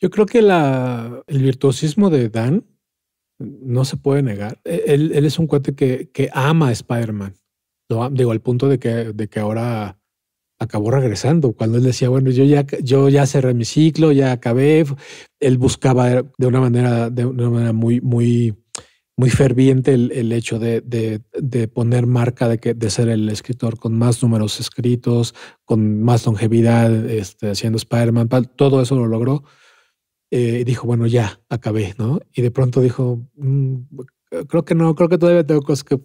Yo creo que la, el virtuosismo de Dan no se puede negar. E, él, es un cuate que, ama a Spider-Man. digo, al punto de que, de que ahora acabó regresando. Cuando él decía, bueno, yo ya, yo ya cerré mi ciclo, ya acabé. Él buscaba de una manera, de una manera muy, muy muy ferviente el, hecho de, de, poner marca de, que, de ser el escritor con más números escritos, con más longevidad, este, haciendo Spider-Man, todo eso lo logró. Eh, dijo, bueno, ya acabé, ¿no? Y de pronto dijo, mm, creo que no, creo que todavía tengo cosas que,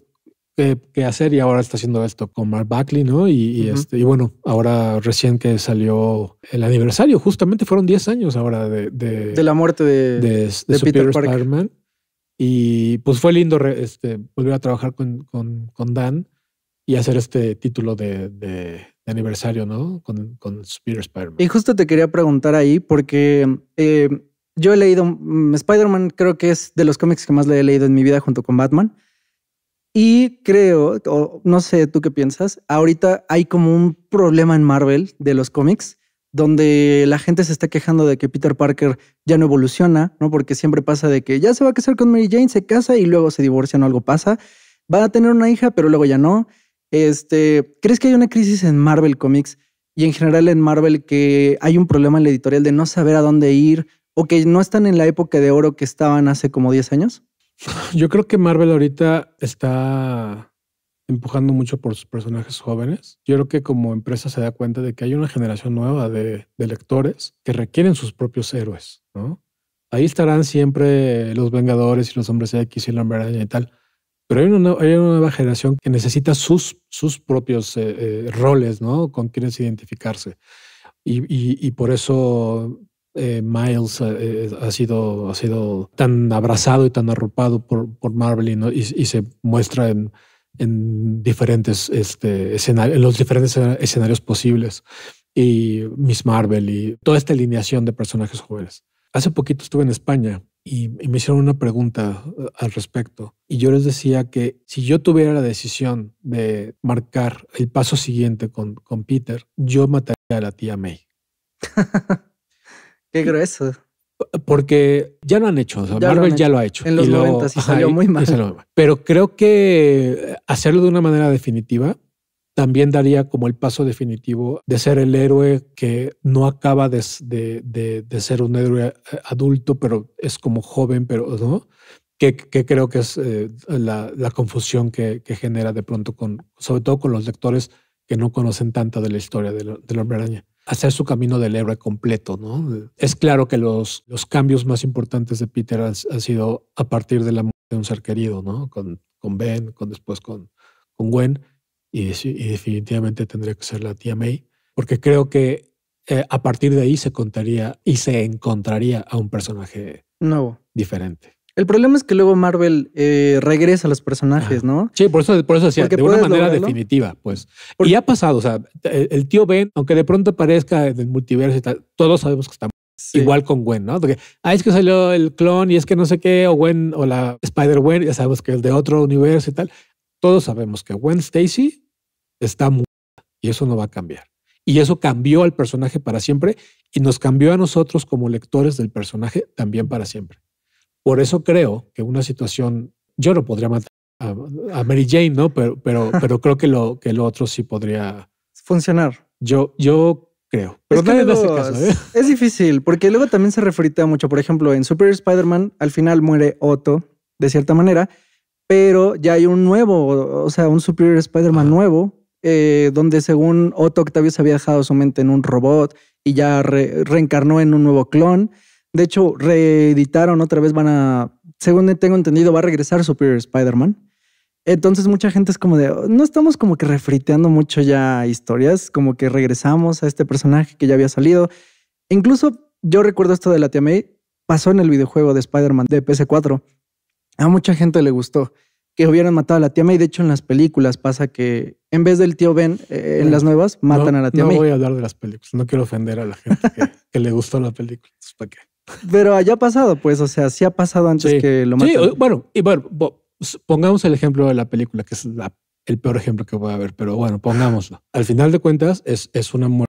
que, hacer y ahora está haciendo esto con Mark Buckley, ¿no? Y, este, bueno, ahora recién que salió el aniversario, justamente fueron 10 años ahora de, la muerte de, de, de Peter Parker. Y pues fue lindo este, volver a trabajar con, con, con Dan y hacer este título de, de, aniversario, ¿no? Con, con Spider man Y justo te quería preguntar ahí, porque eh, yo he leído mm, Spider-Man, creo que es de los cómics que más le he leído en mi vida junto con Batman. Y creo, o no sé tú qué piensas, ahorita hay como un problema en Marvel de los cómics donde la gente se está quejando de que Peter Parker ya no evoluciona, ¿no? Porque siempre pasa de que ya se va a casar con Mary Jane, se casa y luego se divorcian o algo pasa. Va a tener una hija, pero luego ya no. Este, ¿crees que hay una crisis en Marvel Comics y en general en Marvel que hay un problema en la editorial de no saber a dónde ir o que no están en la época de oro que estaban hace como 10 años? Yo creo que Marvel ahorita está empujando mucho por sus personajes jóvenes. Yo creo que como empresa se da cuenta de que hay una generación nueva de, lectores que requieren sus propios héroes, ¿no? Ahí estarán siempre los Vengadores y los Hombres X y la Hombre y tal, pero hay una, nueva generación que necesita sus, sus propios eh, eh, roles, ¿no? Con quienes identificarse. Y, por eso eh, Miles ha, sido, ha sido tan abrazado y tan arropado por, por Marvel y se muestra en en diferentes este, escenarios, los diferentes escenarios posibles y Miss Marvel y toda esta alineación de personajes jóvenes. Hace poquito estuve en España y, me hicieron una pregunta eh, al respecto y yo les decía que si yo tuviera la decisión de marcar el paso siguiente con, con Peter, yo mataría a la tía May. *laughs* Qué grueso porque ya lo han hecho. Marvel ya lo ha hecho. En los 90 sí salió muy mal. Pero creo que eh, hacerlo de una manera definitiva también daría como el paso definitivo de ser el héroe que no acaba de, ser un héroe eh, adulto, pero es como joven, pero no. Que, creo que es eh, la, confusión que, que genera de pronto, con, sobre todo con los lectores que no conocen tanto de la historia de de hombre araña. Hacer su camino del héroe completo, ¿no? Es claro que los, los cambios más importantes de Peter han, sido a partir de la muerte de un ser querido, ¿no? Con, con Ben, con después con, con Gwen, y, definitivamente tendría que ser la tía May, porque creo que eh, a partir de ahí se contaría y se encontraría a un personaje nuevo, diferente. El problema es que luego Marvel eh, regresa a los personajes, ¿no? Sí, por eso, por eso decía, de una manera definitiva, pues. Y ha pasado, o sea, el tío Ben, aunque de pronto aparezca en el multiverso y tal, todos sabemos que está Igual con Gwen, ¿no? Porque, ah, es que salió el clon y es que no sé qué, o Gwen, o la Spider-Gwen, ya sabemos que es de otro universo y tal. Todos sabemos que Gwen Stacy está muerta y eso no va a cambiar. Y eso cambió al personaje para siempre y nos cambió a nosotros como lectores del personaje también para siempre. Por eso creo que una situación, yo no podría matar a, Mary Jane, ¿no? Pero, pero, *laughs* pero creo que lo, que lo otro sí podría funcionar. Yo, yo creo. Pero es, caso, ¿eh? es difícil, porque luego también se refrita mucho. Por ejemplo, en Superior Spider-Man, al final muere Otto, de cierta manera, pero ya hay un nuevo, o sea, un Superior Spider-Man nuevo, eh, donde según Otto Octavius había dejado su mente en un robot y ya reencarnó en un nuevo clon. De hecho, reeditaron otra vez, van a, según tengo entendido, va a regresar Superior Spider-Man. Entonces mucha gente es como de, no estamos como que refriteando mucho ya historias, como que regresamos a este personaje que ya había salido. Incluso yo recuerdo esto de la tía May, pasó en el videojuego de Spider-Man de PS4. A mucha gente le gustó que hubieran matado a la tía May. De hecho, en las películas pasa que en vez del tío Ben, eh, en las nuevas, matan a la tía no May. voy a hablar de las películas, no quiero ofender a la gente que, le gustó la película. ¿Para qué? Pero haya pasado, pues, o sea, sí ha pasado antes que lo maten. Sí, bueno, y bueno, pongamos el ejemplo de la película, que es la, el peor ejemplo que voy a ver, pero bueno, pongámoslo. Al final de cuentas, es, es una muerte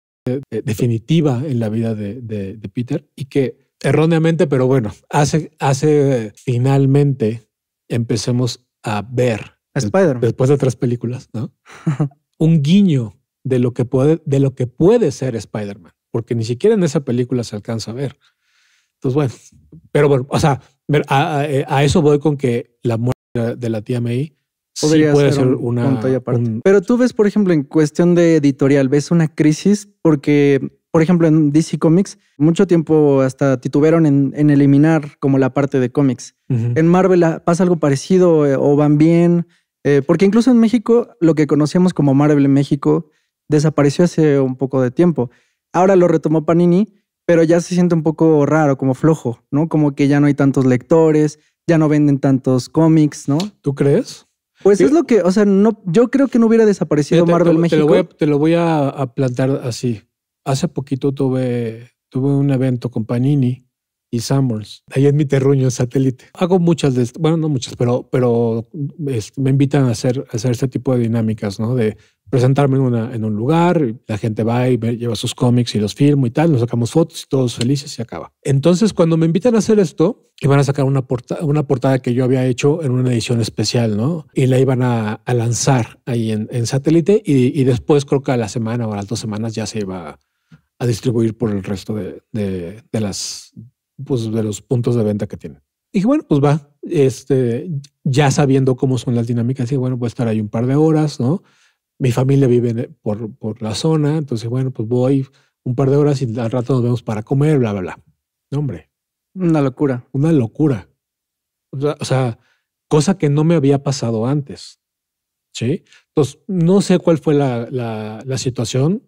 eh, definitiva en la vida de, de, Peter y que erróneamente, pero bueno, hace, hace finalmente empecemos a ver Spider después de otras películas, ¿no? *laughs* un guiño de lo que puede, de lo que puede ser Spider-Man, porque ni siquiera en esa película se alcanza a ver. Entonces, pues, bueno, pero bueno, o sea, eh, a, eso voy con que la muerte de la tía May sí puede ser, una Pero tú ves, por ejemplo, en cuestión de editorial, ves una crisis porque, por ejemplo, en DC Comics, mucho tiempo hasta titubearon en, eliminar como la parte de cómics. En Marvel ah, pasa algo parecido eh, o van bien, eh, porque incluso en México, lo que conocíamos como Marvel en México desapareció hace un poco de tiempo. Ahora lo retomó Panini pero ya se siente un poco raro, como flojo, ¿no? Como que ya no hay tantos lectores, ya no venden tantos cómics, ¿no? ¿Tú crees? Pues es lo que, o sea, no, yo creo que no hubiera desaparecido Marvel México. Te lo voy, a, plantar así. Hace poquito tuve, tuve un evento con Panini y Samuels. ahí en mi terruño satélite. Hago muchas de, bueno, no muchas, pero, pero este, me invitan a hacer, a hacer este tipo de dinámicas, ¿no? De presentarme en, en un lugar, la gente va y lleva sus cómics y los filmo y tal, nos sacamos fotos y todos felices y acaba. Entonces, cuando me invitan a hacer esto, iban a sacar una, una portada que yo había hecho en una edición especial, ¿no? Y la iban a, lanzar ahí en, satélite y, después creo que a la semana o a las dos semanas ya se iba a distribuir por el resto de, de, las, pues, de los puntos de venta que tienen. Y dije, bueno, pues va, este, ya sabiendo cómo son las dinámicas, dije, bueno, voy a estar ahí un par de horas, ¿no? mi familia vive eh, por, por la zona, entonces, bueno, pues voy un par de horas y al rato nos vemos para comer, bla, bla, bla. No, hombre. Una locura. Una locura. O sea, cosa que no me había pasado antes. ¿Sí? Entonces, no sé cuál fue la, la, situación.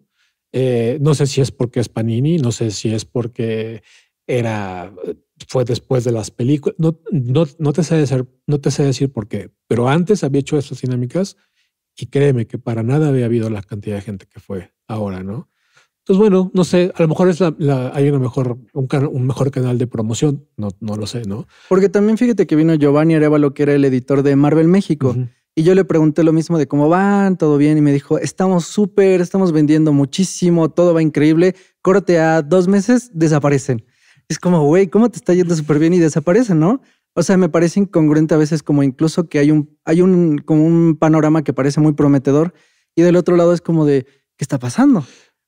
Eh, no sé si es porque es Panini, no sé si es porque era fue después de las películas. No, no, te, sé decir, no te sé decir por qué, pero antes había hecho estas dinámicas y créeme que para nada había habido la cantidad de gente que fue ahora, ¿no? Entonces, bueno, no sé, a lo mejor es hay una mejor, un, un, mejor canal de promoción, no, no lo sé, ¿no? Porque también fíjate que vino Giovanni Arevalo, que era el editor de Marvel México, y yo le pregunté lo mismo de cómo van, todo bien, y me dijo, estamos súper, estamos vendiendo muchísimo, todo va increíble, corte a dos meses, desaparecen. Es como, güey, ¿cómo te está yendo súper bien y desaparecen, no? O sea, me parece incongruente a veces como incluso que hay un, hay un, como un panorama que parece muy prometedor y del otro lado es como de, ¿qué está pasando?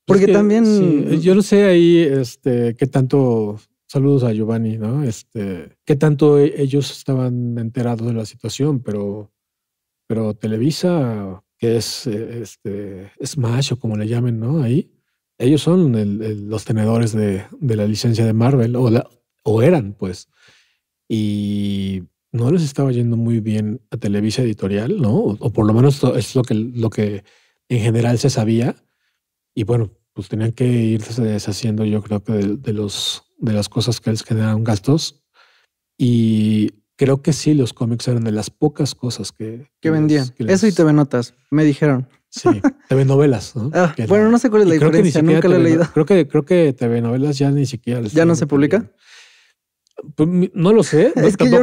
Pues Porque también... yo no sé ahí este, qué tanto, saludos a Giovanni, ¿no? Este, qué tanto e, ellos estaban enterados de la situación, pero, pero Televisa, que es e, este, Smash o como le llamen, ¿no? Ahí, ellos son los tenedores de, la licencia de Marvel, o, la, o eran, pues y no les estaba yendo muy bien a Televisa Editorial, ¿no? O, por lo menos es lo que, lo que en general se sabía. Y bueno, pues tenían que irse deshaciendo, yo creo que de, los, de las cosas que les generaron gastos. Y creo que sí, los cómics eran de las pocas cosas que, que vendían. Eso y TV Notas, me dijeron. Sí, TV Novelas. ¿no? Ah, bueno, no sé cuál es la diferencia, nunca la he leído. creo que, creo que TV Novelas ya ni siquiera. ¿Ya no se publica? Pues, no lo sé. *laughs* tampoco,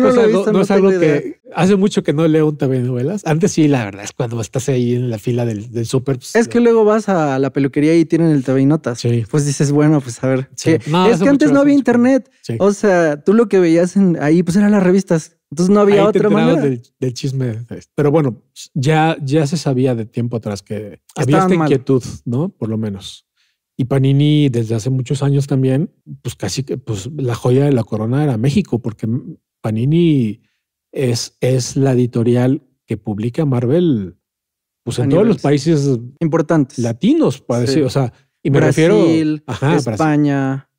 no, es algo que hace mucho que no leo un TV novelas. Antes sí, la verdad es cuando estás ahí en la fila del, del súper. Pues, es que luego vas a la peluquería y tienen el TV y notas. Sí. Pues dices, bueno, pues a ver. Sí. es que antes no había internet. O sea, tú lo que veías ahí pues eran las revistas. Entonces no había ahí otra manera. Del, chisme. Pero bueno, ya, ya se sabía de tiempo atrás que había esta inquietud, ¿no? Por lo menos. Y Panini desde hace muchos años también, pues casi que pues la joya de la corona era México, porque Panini es, es la editorial que publica Marvel pues en todos los países importantes latinos, para decir, o sea, y me refiero a España,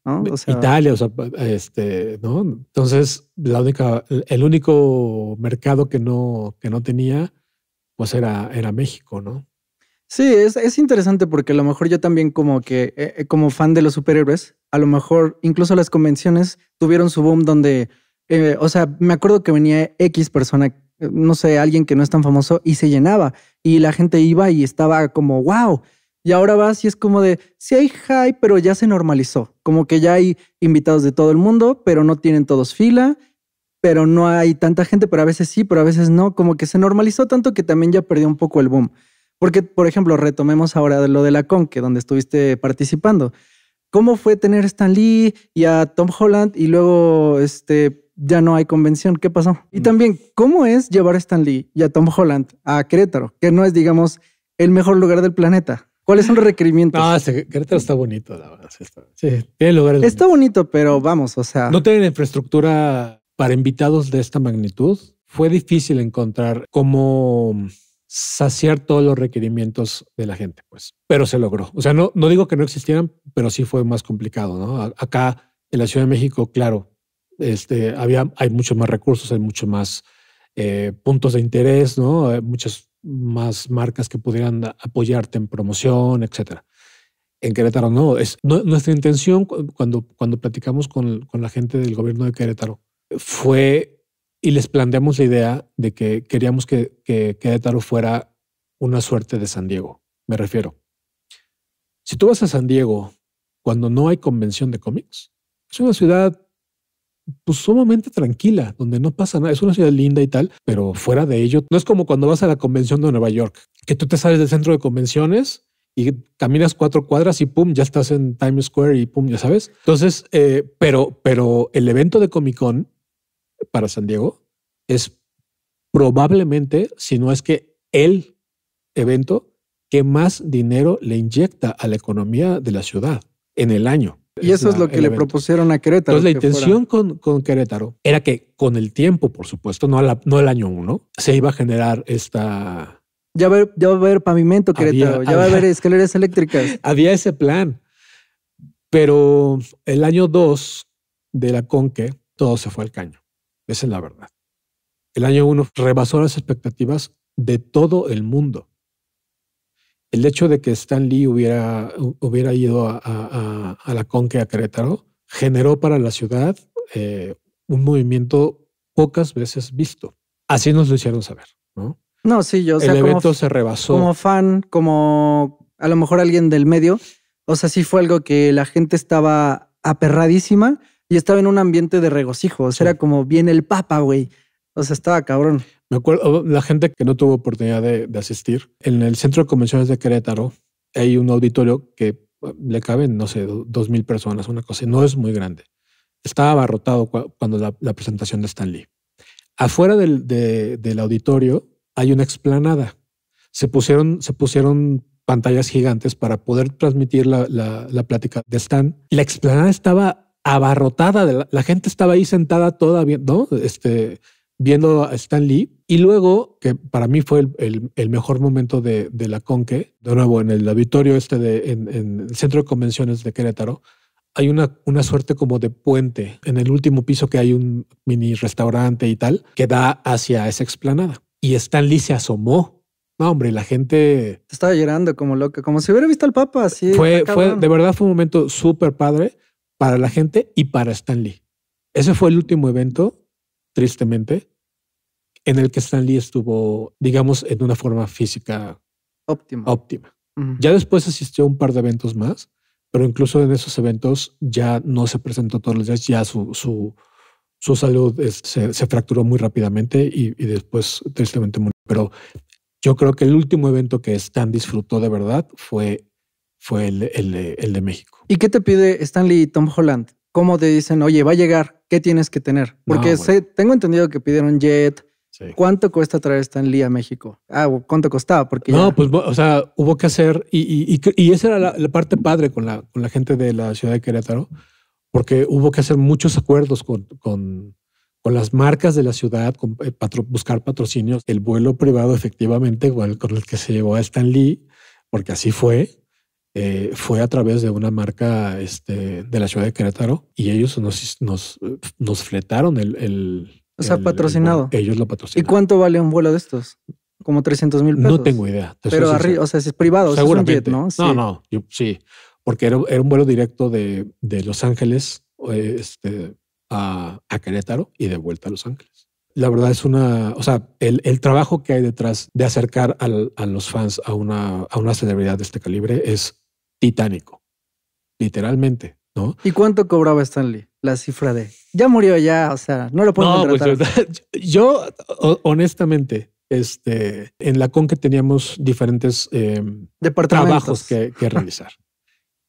Italia, o sea, este, ¿no? Entonces, la única, el único mercado que no, que no tenía, pues era, era México, ¿no? Sí, es, interesante porque a lo mejor yo también como que, eh, eh, como fan de los superhéroes, a lo mejor incluso las convenciones tuvieron su boom donde, eh, o sea, me acuerdo que venía X persona, no sé, alguien que no es tan famoso y se llenaba y la gente iba y estaba como, wow. Y ahora vas y es como de, sí hay high, pero ya se normalizó. Como que ya hay invitados de todo el mundo, pero no tienen todos fila, pero no hay tanta gente, pero a veces sí, pero a veces no. Como que se normalizó tanto que también ya perdió un poco el boom. Porque, por ejemplo, retomemos ahora lo de la Conque, donde estuviste participando. ¿Cómo fue tener a Stan Lee y a Tom Holland y luego este, ya no hay convención? ¿Qué pasó? Y mm. también, ¿cómo es llevar a Stan Lee y a Tom Holland a Querétaro, que no es, digamos, el mejor lugar del planeta? ¿Cuáles son los requerimientos? Ah, Querétaro está bonito, la verdad. Sí, está, tiene lugares. Está bonito, pero vamos, o sea. No tienen infraestructura para invitados de esta magnitud. Fue difícil encontrar cómo saciar todos los requerimientos de la gente, pues. Pero se logró. O sea, no, digo que no existieran, pero sí fue más complicado, ¿no? acá en la Ciudad de México, claro, este, había, hay muchos más recursos, hay muchos más eh, puntos de interés, ¿no? Hay eh, muchas más marcas que pudieran apoyarte en promoción, etcétera. En Querétaro no. Es, nuestra intención cuando, cuando platicamos con, con la gente del gobierno de Querétaro fue y les planteamos la idea de que queríamos que, que fuera una suerte de San Diego. Me refiero. Si tú vas a San Diego cuando no hay convención de cómics, es una ciudad pues, sumamente tranquila, donde no pasa nada. Es una ciudad linda y tal, pero fuera de ello, no es como cuando vas a la convención de Nueva York, que tú te sales del centro de convenciones y caminas cuatro cuadras y pum, ya estás en Times Square y pum, ya sabes. Entonces, eh, pero, pero el evento de Comic Con para San Diego es probablemente, si no es que el evento que más dinero le inyecta a la economía de la ciudad en el año. Y eso es, lo que le propusieron a Querétaro. Entonces, la intención con, con, Querétaro era que con el tiempo, por supuesto, no, no el año uno, se iba a generar esta. Ya va, a haber pavimento, Querétaro, ya va a haber escaleras eléctricas. *laughs* Había ese plan. Pero el año 2 de la Conque, todo se fue al caño. Esa es la verdad. El año uno rebasó las expectativas de todo el mundo. El hecho de que Stan Lee hubiera, hubiera ido a, a, la Conque a Querétaro generó para la ciudad eh, un movimiento pocas veces visto. Así nos lo hicieron saber, ¿no? No, sí, yo. el evento se rebasó. Como fan, como a lo mejor alguien del medio. O sea, sí fue algo que la gente estaba aperradísima y estaba en un ambiente de regocijo. O sea, era como bien el papa, güey. O sea, estaba cabrón. Me acuerdo, la gente que no tuvo oportunidad de, asistir, en el Centro de Convenciones de Querétaro hay un auditorio que eh, le caben, no sé, dos mil personas, una cosa, no es muy grande. Estaba abarrotado cuando la, presentación de Stan Lee. Afuera del, auditorio hay una explanada. Se pusieron, se pusieron pantallas gigantes para poder transmitir la, la plática de Stan. La explanada estaba abarrotada. De la, gente estaba ahí sentada toda viendo, ¿no? este, viendo a Stan Lee. Y luego, que para mí fue el, mejor momento de, de, la Conque, de nuevo en el auditorio este de, en, el Centro de Convenciones de Querétaro, hay una, una suerte como de puente. En el último piso que hay un mini restaurante y tal, que da hacia esa explanada. Y Stan Lee se asomó no, hombre, la gente. Estaba llorando como loca, como si hubiera visto al Papa. Así, fue, fue, de verdad fue un momento súper padre para la gente y para Lee. Ese fue el último evento, tristemente, en el que Lee estuvo, digamos, en una forma física óptima. óptima. Ya después asistió a un par de eventos más, pero incluso en esos eventos ya no se presentó todos los días, ya su, su, salud se, fracturó muy rápidamente y, y, después tristemente murió. Pero yo creo que el último evento que Stan disfrutó de verdad fue fue el, el, de México. ¿Y qué te pide Stanley y Tom Holland? ¿Cómo te dicen, oye, va a llegar? ¿Qué tienes que tener? Porque tengo entendido que pidieron jet. ¿Cuánto cuesta traer Stanley a México? Ah, ¿cuánto costaba? Porque no, pues, o sea, hubo que hacer, y, y, esa era la, parte padre con la, con la gente de la ciudad de Querétaro, porque hubo que hacer muchos acuerdos con, con, las marcas de la ciudad, eh, buscar patrocinios. El vuelo privado, efectivamente, igual con el que se llevó a Stanley, porque así fue, eh, fue a través de una marca este, de la ciudad de Querétaro y ellos nos, nos, fletaron el, O sea, patrocinado. ellos lo patrocinaron. ¿Y cuánto vale un vuelo de estos? Como 300 mil pesos. No tengo idea. Pero arriba, o sea, es privado, Seguramente. ¿no? No, no, sí. Porque era, un vuelo directo de, Los Ángeles este, a, a Querétaro y de vuelta a Los Ángeles la verdad es una, o sea, el, trabajo que hay detrás de acercar a los fans a una, a una celebridad de este calibre es titánico. Literalmente, ¿no? ¿Y cuánto cobraba Stanley? La cifra de ya murió, ya, o sea, no lo puedo no, pues, contratar. yo, *laughs* honestamente, este, en la que teníamos diferentes em, trabajos que, realizar.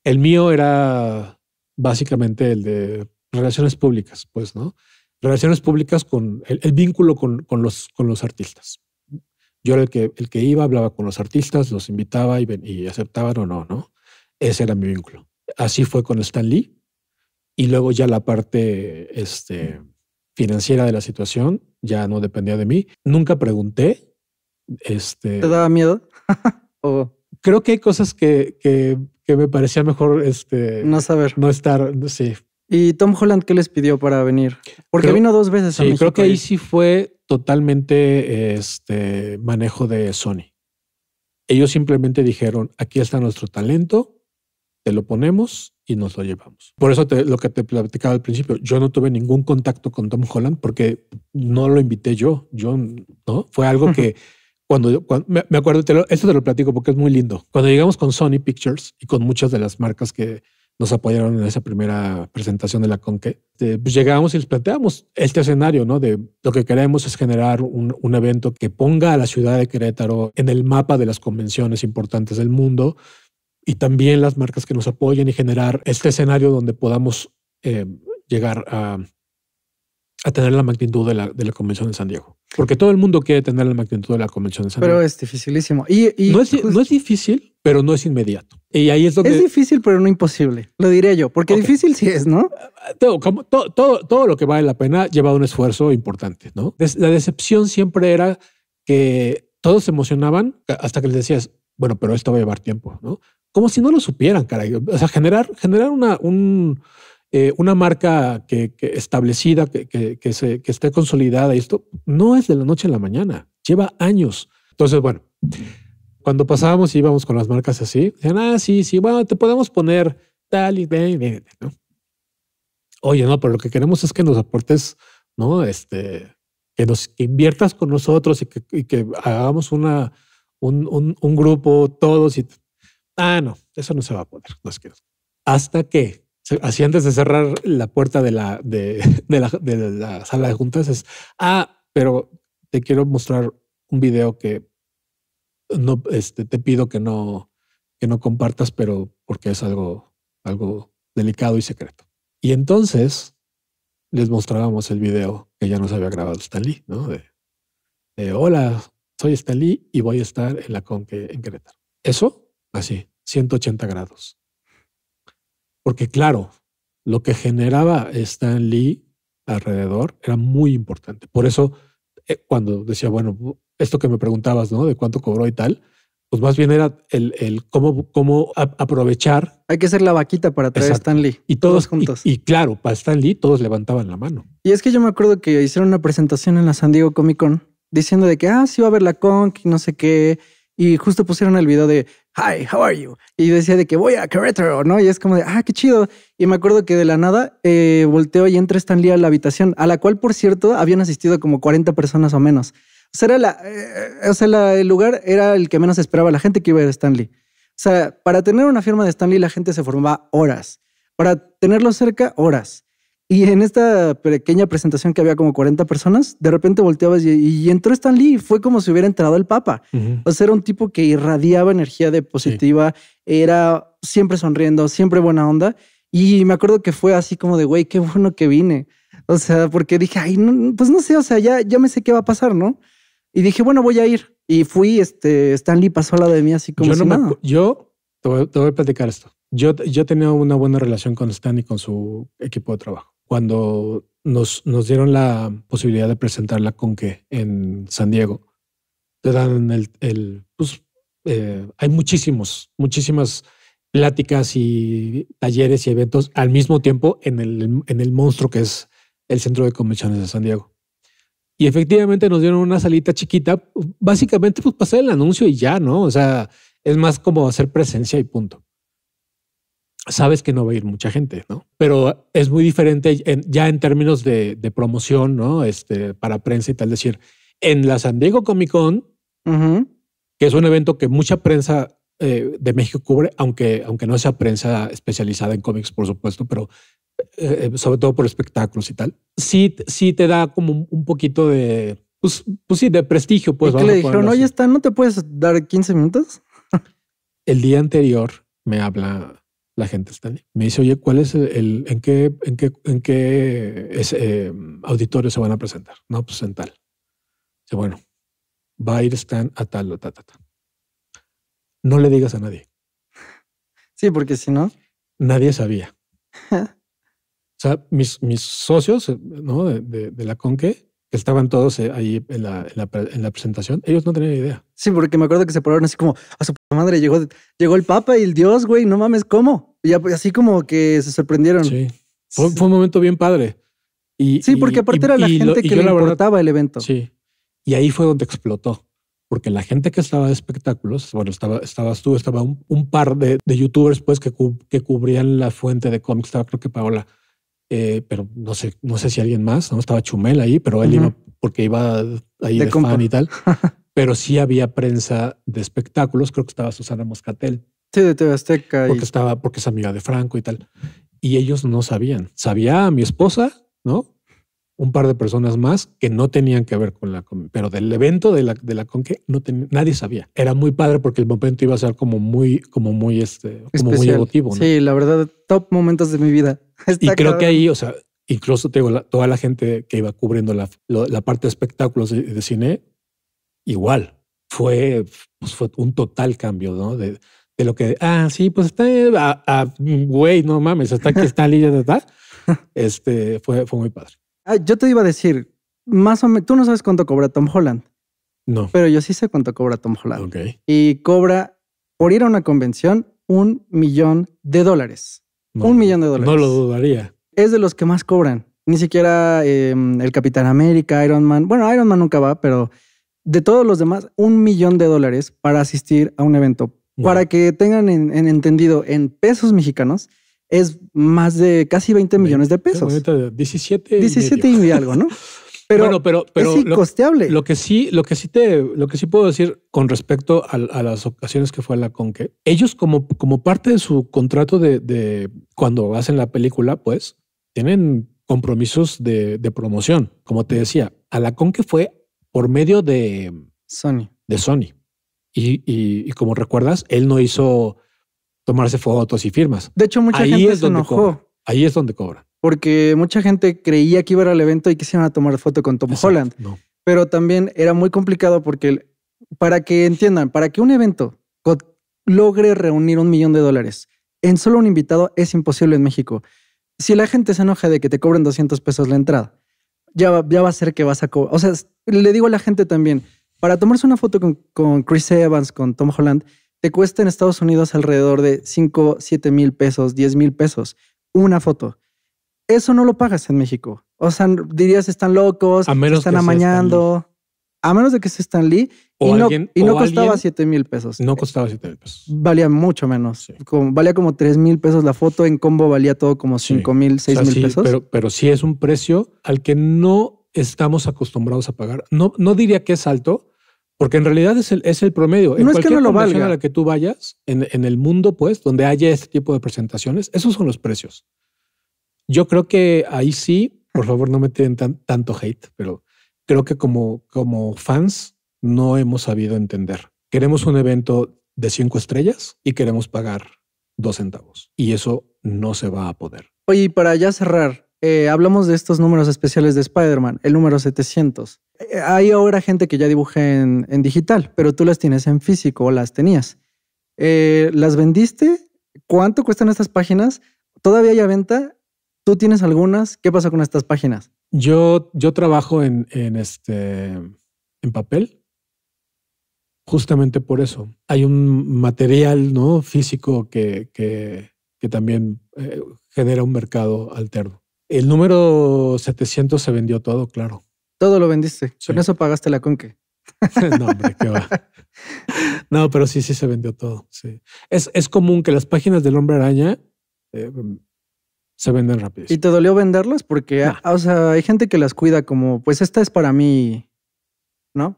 el mío era básicamente el de relaciones públicas, pues, ¿no? Relaciones públicas con el, vínculo con, con, los, con los artistas. Yo era el que, el que iba, hablaba con los artistas, los invitaba y, y aceptaban o no, ¿no? Ese era mi vínculo. Así fue con Stan Lee. Y luego ya la parte este, financiera de la situación ya no dependía de mí. Nunca pregunté. Este, ¿Te daba miedo? *laughs* ¿O? Creo que hay cosas que, me parecía mejor este, no saber. No estar, sí. ¿Y Tom Holland qué les pidió para venir? Porque vino dos veces a Creo que ahí sí fue totalmente este, manejo de Sony. Ellos simplemente dijeron, aquí está nuestro talento, te lo ponemos y nos lo llevamos. Por eso te, lo que te platicaba al principio, yo no tuve ningún contacto con Tom Holland porque no lo invité yo, yo no, fue algo que cuando, me, acuerdo, esto te lo platico porque es muy lindo. Cuando llegamos con Sony Pictures y con muchas de las marcas que nos apoyaron en esa primera presentación de la Conque, eh, pues llegamos y les planteamos este escenario, ¿no? De lo que queremos es generar un, un evento que ponga a la ciudad de Querétaro en el mapa de las convenciones importantes del mundo, y también las marcas que nos apoyen y generar este escenario donde podamos eh, llegar a, tener la magnitud de la, de la, Convención de San Diego. Porque todo el mundo quiere tener la magnitud de la Convención de San Diego. Pero es dificilísimo. Y, no, es, difícil, pero no es inmediato. Y ahí es donde... Es difícil, pero no imposible. Lo diré yo, porque difícil sí es, ¿no? Ah, todo, todo, todo, lo que vale la pena lleva un esfuerzo importante, ¿no? La decepción siempre era que todos se emocionaban hasta que les decías, bueno, pero esto va a llevar tiempo, ¿no? como si no lo supieran, caray. O sea, generar, generar una, eh, una marca que, establecida, que, que, se, esté consolidada y esto, no es de la noche a la mañana, lleva años. Entonces, bueno, cuando pasábamos y íbamos con las marcas así, decían, ah, sí, sí, bueno, te podemos poner tal y tal, ¿no? Oye, no, pero lo que queremos es que nos aportes, ¿no? Este, que nos inviertas con nosotros y que, hagamos una, un, grupo todos y Ah, no, eso no se va a poder. No es Hasta que, así antes de cerrar la puerta *laughs* de la, de, la, sala de juntas, es, ah, pero te quiero mostrar un video que no, este, te pido que no, que no compartas, pero porque es algo, algo delicado y secreto. Y entonces les mostrábamos el video que ya nos había grabado Stanley, ¿no? De, hola, soy Stanley y voy a estar en la con en Querétaro. Eso así, 180 grados. Porque claro, lo que generaba Stan Lee alrededor era muy importante. Por eso, eh, cuando decía, bueno, esto que me preguntabas, ¿no? De cuánto cobró y tal, pues más bien era el, el cómo, aprovechar. Hay que ser la vaquita para traer a Stan Lee. Y todos, juntos. Y, claro, para Stan Lee todos levantaban la mano. Y es que yo me acuerdo que hicieron una presentación en la San Diego Comic Con diciendo de que, ah, sí va a haber la con, no sé qué. Y justo pusieron el video de hi, how are you? Y yo decía de que voy a Carretero, ¿no? Y es como de, ah, qué chido. Y me acuerdo que de la nada eh, volteo y entra Stan Lee a la habitación, a la cual, por cierto, habían asistido como 40 personas o menos. Eh, o sea, la, el lugar era el que menos esperaba la gente que iba a ver Stan Lee. O sea, para tener una firma de Stan Lee la gente se formaba horas. Para tenerlo cerca, horas. Y en esta pequeña presentación que había como 40 personas, de repente volteabas y, entró Stan Lee. Fue como si hubiera entrado el Papa. O sea, era un tipo que irradiaba energía de positiva, era siempre sonriendo, siempre buena onda. Y me acuerdo que fue así como de, güey, qué bueno que vine. O sea, porque dije, ay, pues no sé, o sea, ya, ya me sé qué va a pasar, ¿no? Y dije, bueno, voy a ir. Y fui, este, Stanley pasó al lado de mí así como yo si no nada. yo te voy, a platicar esto. Yo, yo tenía una buena relación con Stan y con su equipo de trabajo cuando nos, nos dieron la posibilidad de presentar la Conque en San Diego, te dan el... el pues, eh, hay muchísimos, muchísimas pláticas y talleres y eventos al mismo tiempo en el, monstruo que es el Centro de Convenciones de San Diego. Y efectivamente nos dieron una salita chiquita, básicamente pues pasé el anuncio y ya, ¿no? O sea, es más como hacer presencia y punto sabes que no va a ir mucha gente, ¿no? Pero es muy diferente ya en términos de, promoción, ¿no? Este, para prensa y tal. decir, en la San Diego Comic Con, que es un evento que mucha prensa eh, de México cubre, aunque, aunque no sea prensa especializada en cómics, por supuesto, pero eh, eh, sobre todo por espectáculos y tal, sí, sí te da como un poquito de, pues, pues, sí, de prestigio. Pues, ¿Y que le dijeron, oye, está, ¿no te puedes dar 15 minutos? El día anterior me habla la gente está allí. Me dice, oye, ¿cuál es el, en qué, en qué, en qué em, auditorio se van a presentar? No, pues en tal. Dice, bueno, va a ir Stan a tal o ta, ta, ta. No le digas a nadie. Sí, porque si no. Nadie sabía. *laughs* o sea, mis, mis socios ¿no? de, de, de la Conque estaban todos eh, ahí en la, en, la, presentación, ellos no tenían idea. Sí, porque me acuerdo que se pararon así como, a su madre, llegó, llegó el Papa y el Dios, güey, no mames, ¿cómo? Y así como que se sorprendieron. Sí, fue, un momento bien padre. Y, sí, porque aparte era la gente que le importaba el evento. Sí, y ahí fue donde explotó. Porque la gente que estaba de espectáculos, bueno, estaba, estabas tú, estaba un, par de, de youtubers pues que, que cubrían la fuente de cómics, estaba creo que Paola, eh, pero no sé, no sé si alguien más, ¿no? Estaba Chumel ahí, pero él iba porque iba ahí de, fan y tal. *laughs* pero sí había prensa de espectáculos, creo que estaba Susana Moscatel. Sí, de TV Azteca. Porque estaba, porque es amiga de Franco y tal. Y ellos no sabían. Sabía mi esposa, ¿no? un par de personas más que no tenían que ver con la pero del evento de la, de la Conque no nadie sabía. Era muy padre porque el momento iba a ser como muy, como muy, este, como muy emotivo. Sí, la verdad, top momentos de mi vida. *laughs* y creo que ahí, o sea, incluso tengo toda la gente que iba cubriendo la, la parte de espectáculos de, cine, igual, fue, pues, fue un total cambio, ¿no? De, lo que, ah, sí, pues está, ah, ah, güey, no mames, está aquí, está *laughs* Lidia, este, fue, fue muy padre. Ah, yo te iba a decir, más o menos, tú no sabes cuánto cobra Tom Holland. No. Pero yo sí sé cuánto cobra Tom Holland. Okay. Y cobra, por ir a una convención, un millón de dólares. un millón de dólares. No lo dudaría. Es de los que más cobran. Ni siquiera em, el Capitán América, Iron Man. Bueno, Iron Man nunca va, pero de todos los demás, un millón de dólares para asistir a un evento. Para que tengan entendido en pesos mexicanos, es más de casi 20 millones de pesos. 17 y 17 y algo, ¿no? *laughs* Pero, es incosteable. Lo, que sí, lo que sí te, lo que sí puedo decir con respecto a, las ocasiones que fue a la Conque, ellos como, como parte de su contrato de, cuando hacen la película, pues tienen compromisos de, promoción. Como te decía, a la Conque fue por medio de Sony. De Sony. y como recuerdas, él no hizo tomarse fotos y firmas. De hecho, mucha gente se enojó. Ahí es donde cobra. Porque mucha gente creía que iba al evento y que iban a tomar foto con Tom Holland. Pero también era muy complicado porque, para que entiendan, para que un evento logre reunir un millón de dólares en solo un invitado es imposible en México. Si la gente se enoja de que te cobren 200 pesos la entrada, ya va, ya va a ser que vas a cobrar. O sea, le digo a la gente también, para tomarse una foto con Chris Evans, con Tom Holland, te cuesta en Estados Unidos alrededor de 5, 7 mil pesos, 10 mil pesos, una foto. Eso no lo pagas en México. O sea, dirías, están locos, están amañando. A menos de que se Stan Lee. y no, y no costaba 7 mil pesos. No costaba 7 mil pesos. Valía mucho menos. Como, valía como 3 mil pesos la foto. En combo valía todo como 5 mil, 6 mil pesos. Pero, pero sí es un precio al que no estamos acostumbrados a pagar. No, no diría que es alto, porque en realidad es el, es el promedio. no cualquier es que no lo valga. a la que tú vayas, en, en, el mundo, pues, donde haya este tipo de presentaciones, esos son los precios. Yo creo que ahí sí, por favor, no me tienen tanto hate, pero creo que como, como fans no hemos sabido entender. Queremos un evento de cinco estrellas y queremos pagar dos centavos. Y eso no se va a poder. Oye, y para ya cerrar, eh, hablamos de estos números especiales de Spider-Man, el número 700. Eh, hay ahora gente que ya dibuja en, digital, pero tú las tienes en físico o las tenías. Eh, ¿Las vendiste? ¿Cuánto cuestan estas páginas? ¿Todavía hay venta? ¿Tú tienes algunas? ¿Qué pasa con estas páginas? Yo, yo trabajo en, este, en papel justamente por eso. Hay un material ¿no? físico que, también eh, genera un mercado alterno. El número 700 se vendió todo, claro. Todo lo vendiste. eso pagaste la conque. *laughs* no, hombre, qué va. No, pero sí, sí se vendió todo. Es, común que las páginas del hombre araña eh, se venden rápido. ¿Y te dolió venderlas? Porque ah, o sea, hay gente que las cuida como, pues esta es para mí, ¿no?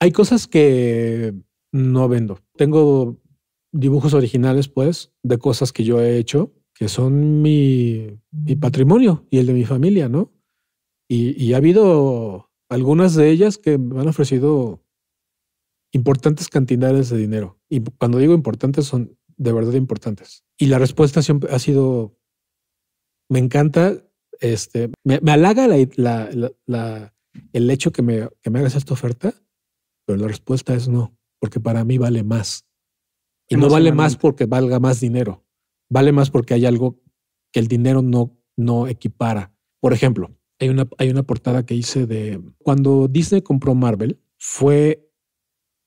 Hay cosas que no vendo. Tengo dibujos originales, pues, de cosas que yo he hecho, que son mi patrimonio y el de mi familia, ¿no? Y, ha habido algunas de ellas que me han ofrecido importantes cantidades de dinero. Y cuando digo importantes, son de verdad importantes. Y la respuesta siempre ha sido, me encanta, este, me, halaga el hecho que me, que me hagas esta oferta, pero la respuesta es no, porque para mí vale más. Y no vale más porque valga más dinero, vale más porque hay algo que el dinero no, no equipara. Por ejemplo, hay una, hay una portada que hice de cuando Disney compró Marvel, fue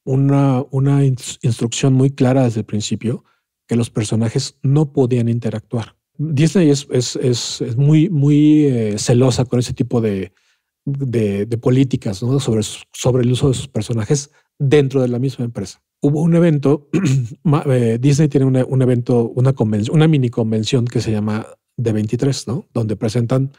una, una instrucción muy clara desde el principio que los personajes no podían interactuar. Disney es, es, es, muy, muy eh, celosa con ese tipo de, de, políticas ¿no? sobre, sobre el uso de sus personajes dentro de la misma empresa. Hubo un evento, *clears throat* eh, Disney tiene un evento, una, mini convención que se llama de 23 ¿no? donde presentan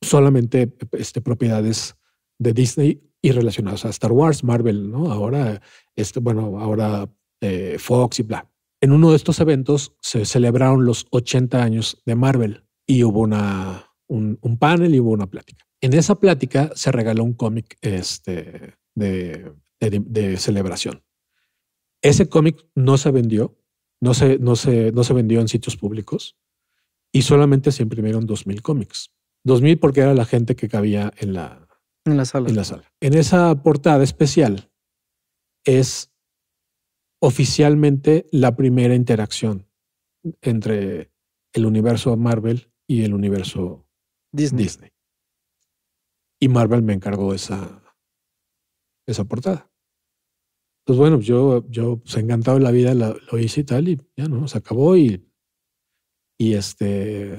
solamente este, propiedades de Disney y relacionadas a Star Wars, Marvel, ¿no? Ahora, este, bueno, ahora eh, Fox y bla. En uno de estos eventos se celebraron los 80 años de Marvel y hubo una, un, panel y hubo una plática. En esa plática se regaló un cómic este, de, celebración. Ese cómic no se vendió, no se, no, se, no se vendió en sitios públicos y solamente se imprimieron 2.000 cómics. 2000 porque era la gente que cabía en la, la, sala. En la sala. En esa portada especial es oficialmente la primera interacción entre el universo Marvel y el universo Disney. Y Marvel me encargó esa, esa portada. Entonces, pues bueno, yo, yo pues, encantado de la vida lo hice y tal, y ya no, se acabó y y este,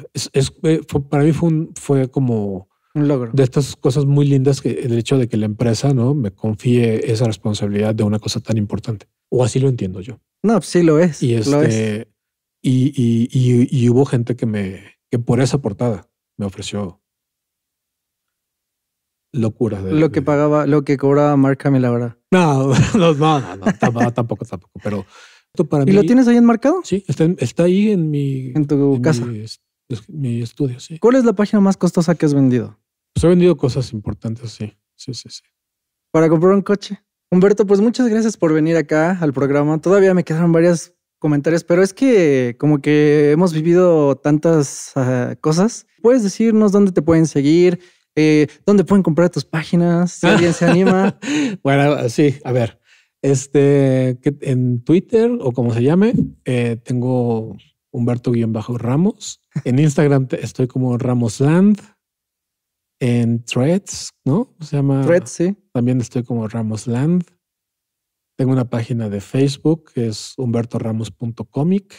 para mí fue, un, como un logro. De estas cosas muy lindas, que el hecho de que la empresa no me confíe esa responsabilidad de una cosa tan importante. O así lo entiendo yo. No, pues sí lo es. Este, y, Y, y, hubo gente que me que por esa portada me ofreció locura lo que pagaba, lo que cobraba Mark Hamill ahora. No, no, *laughs* no, no, no tampoco, tampoco, pero ¿Y lo tienes ahí enmarcado? Sí, está, ahí en mi... En tu casa. Mi, mi, estudio, sí. ¿Cuál es la página más costosa que has vendido? Pues he vendido cosas importantes, sí. Sí, sí, sí. Para comprar un coche. Humberto, pues muchas gracias por venir acá al programa. Todavía me quedaron varios comentarios, pero es que como que hemos vivido tantas ah, cosas. ¿Puedes decirnos dónde te pueden seguir? Eh, ¿Dónde pueden comprar tus páginas? Si alguien se anima. *laughs* bueno, sí, a ver. Este, en Twitter o como se llame, eh, tengo Humberto-Ramos. En Instagram estoy como Ramosland. En Threads, ¿no? Se llama. Threads, sí. También estoy como Ramosland. Tengo una página de Facebook que es humbertoramos.comic.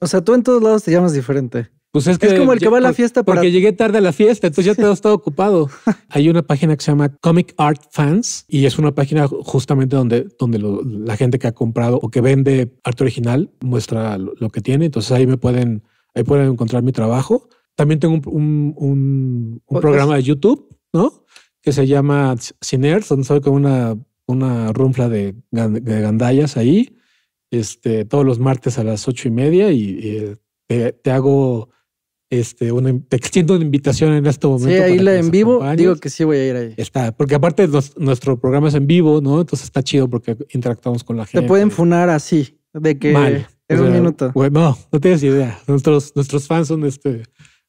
O sea, tú en todos lados te llamas diferente. Pues es que. Es como el que va a la fiesta Porque llegué tarde a la fiesta, entonces ya *laughs* todo estado ocupado. Hay una página que se llama Comic Art Fans y es una página justamente donde, donde la gente que ha comprado o que vende arte original muestra lo, que tiene. Entonces ahí me pueden, ahí pueden encontrar mi trabajo. También tengo un, programa de YouTube, ¿no? Que se llama Ciners, donde soy como una, una rumfla de, gandallas ahí. Este, todos los martes a las ocho y media y, eh, te hago este, una, te extiendo una invitación en este momento. Sí, ahí la en vivo, digo que sí voy a ir ahí. Está, porque aparte nuestro programa es en vivo, ¿no? Entonces está chido porque interactuamos con la gente. Te pueden funar así, de que es un minuto. no, no tienes idea. Nuestros, nuestros fans son este,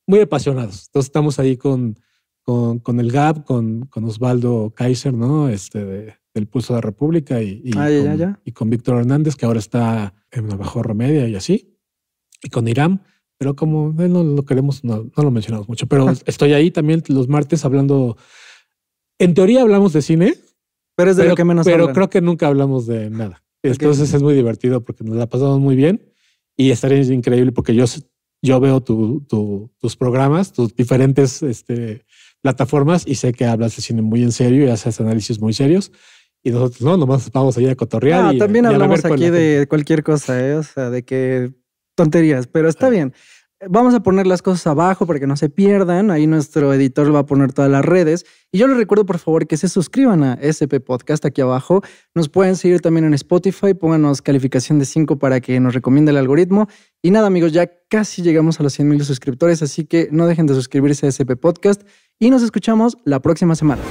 muy apasionados. Entonces estamos ahí con, con, el GAP, con, Osvaldo Kaiser, ¿no? Este, de, del Pulso de la República y, y ah, con, y con Víctor Hernández, que ahora está en Mejor Remedia y así, y con Irán pero como no lo queremos, no, lo mencionamos mucho, pero *laughs* estoy ahí también los martes hablando. En teoría hablamos de cine, pero es de lo que menos. Pero creo que nunca hablamos de nada. Entonces es muy divertido porque nos la pasamos muy bien y estaría increíble porque yo, yo veo tus programas, tus diferentes este, plataformas y sé que hablas de cine muy en serio y haces análisis muy serios. Y nosotros no, nomás vamos allá a cotorrear. también hablamos aquí de cualquier cosa, ¿eh? o sea, de que tonterías, pero está bien. Vamos a poner las cosas abajo para que no se pierdan. Ahí nuestro editor va a poner todas las redes. Y yo les recuerdo, por favor, que se suscriban a SP Podcast aquí abajo. Nos pueden seguir también en Spotify. Pónganos calificación de 5 para que nos recomiende el algoritmo. Y nada, amigos, ya casi llegamos a los 100 mil suscriptores. Así que no dejen de suscribirse a SP Podcast. Y nos escuchamos la próxima semana.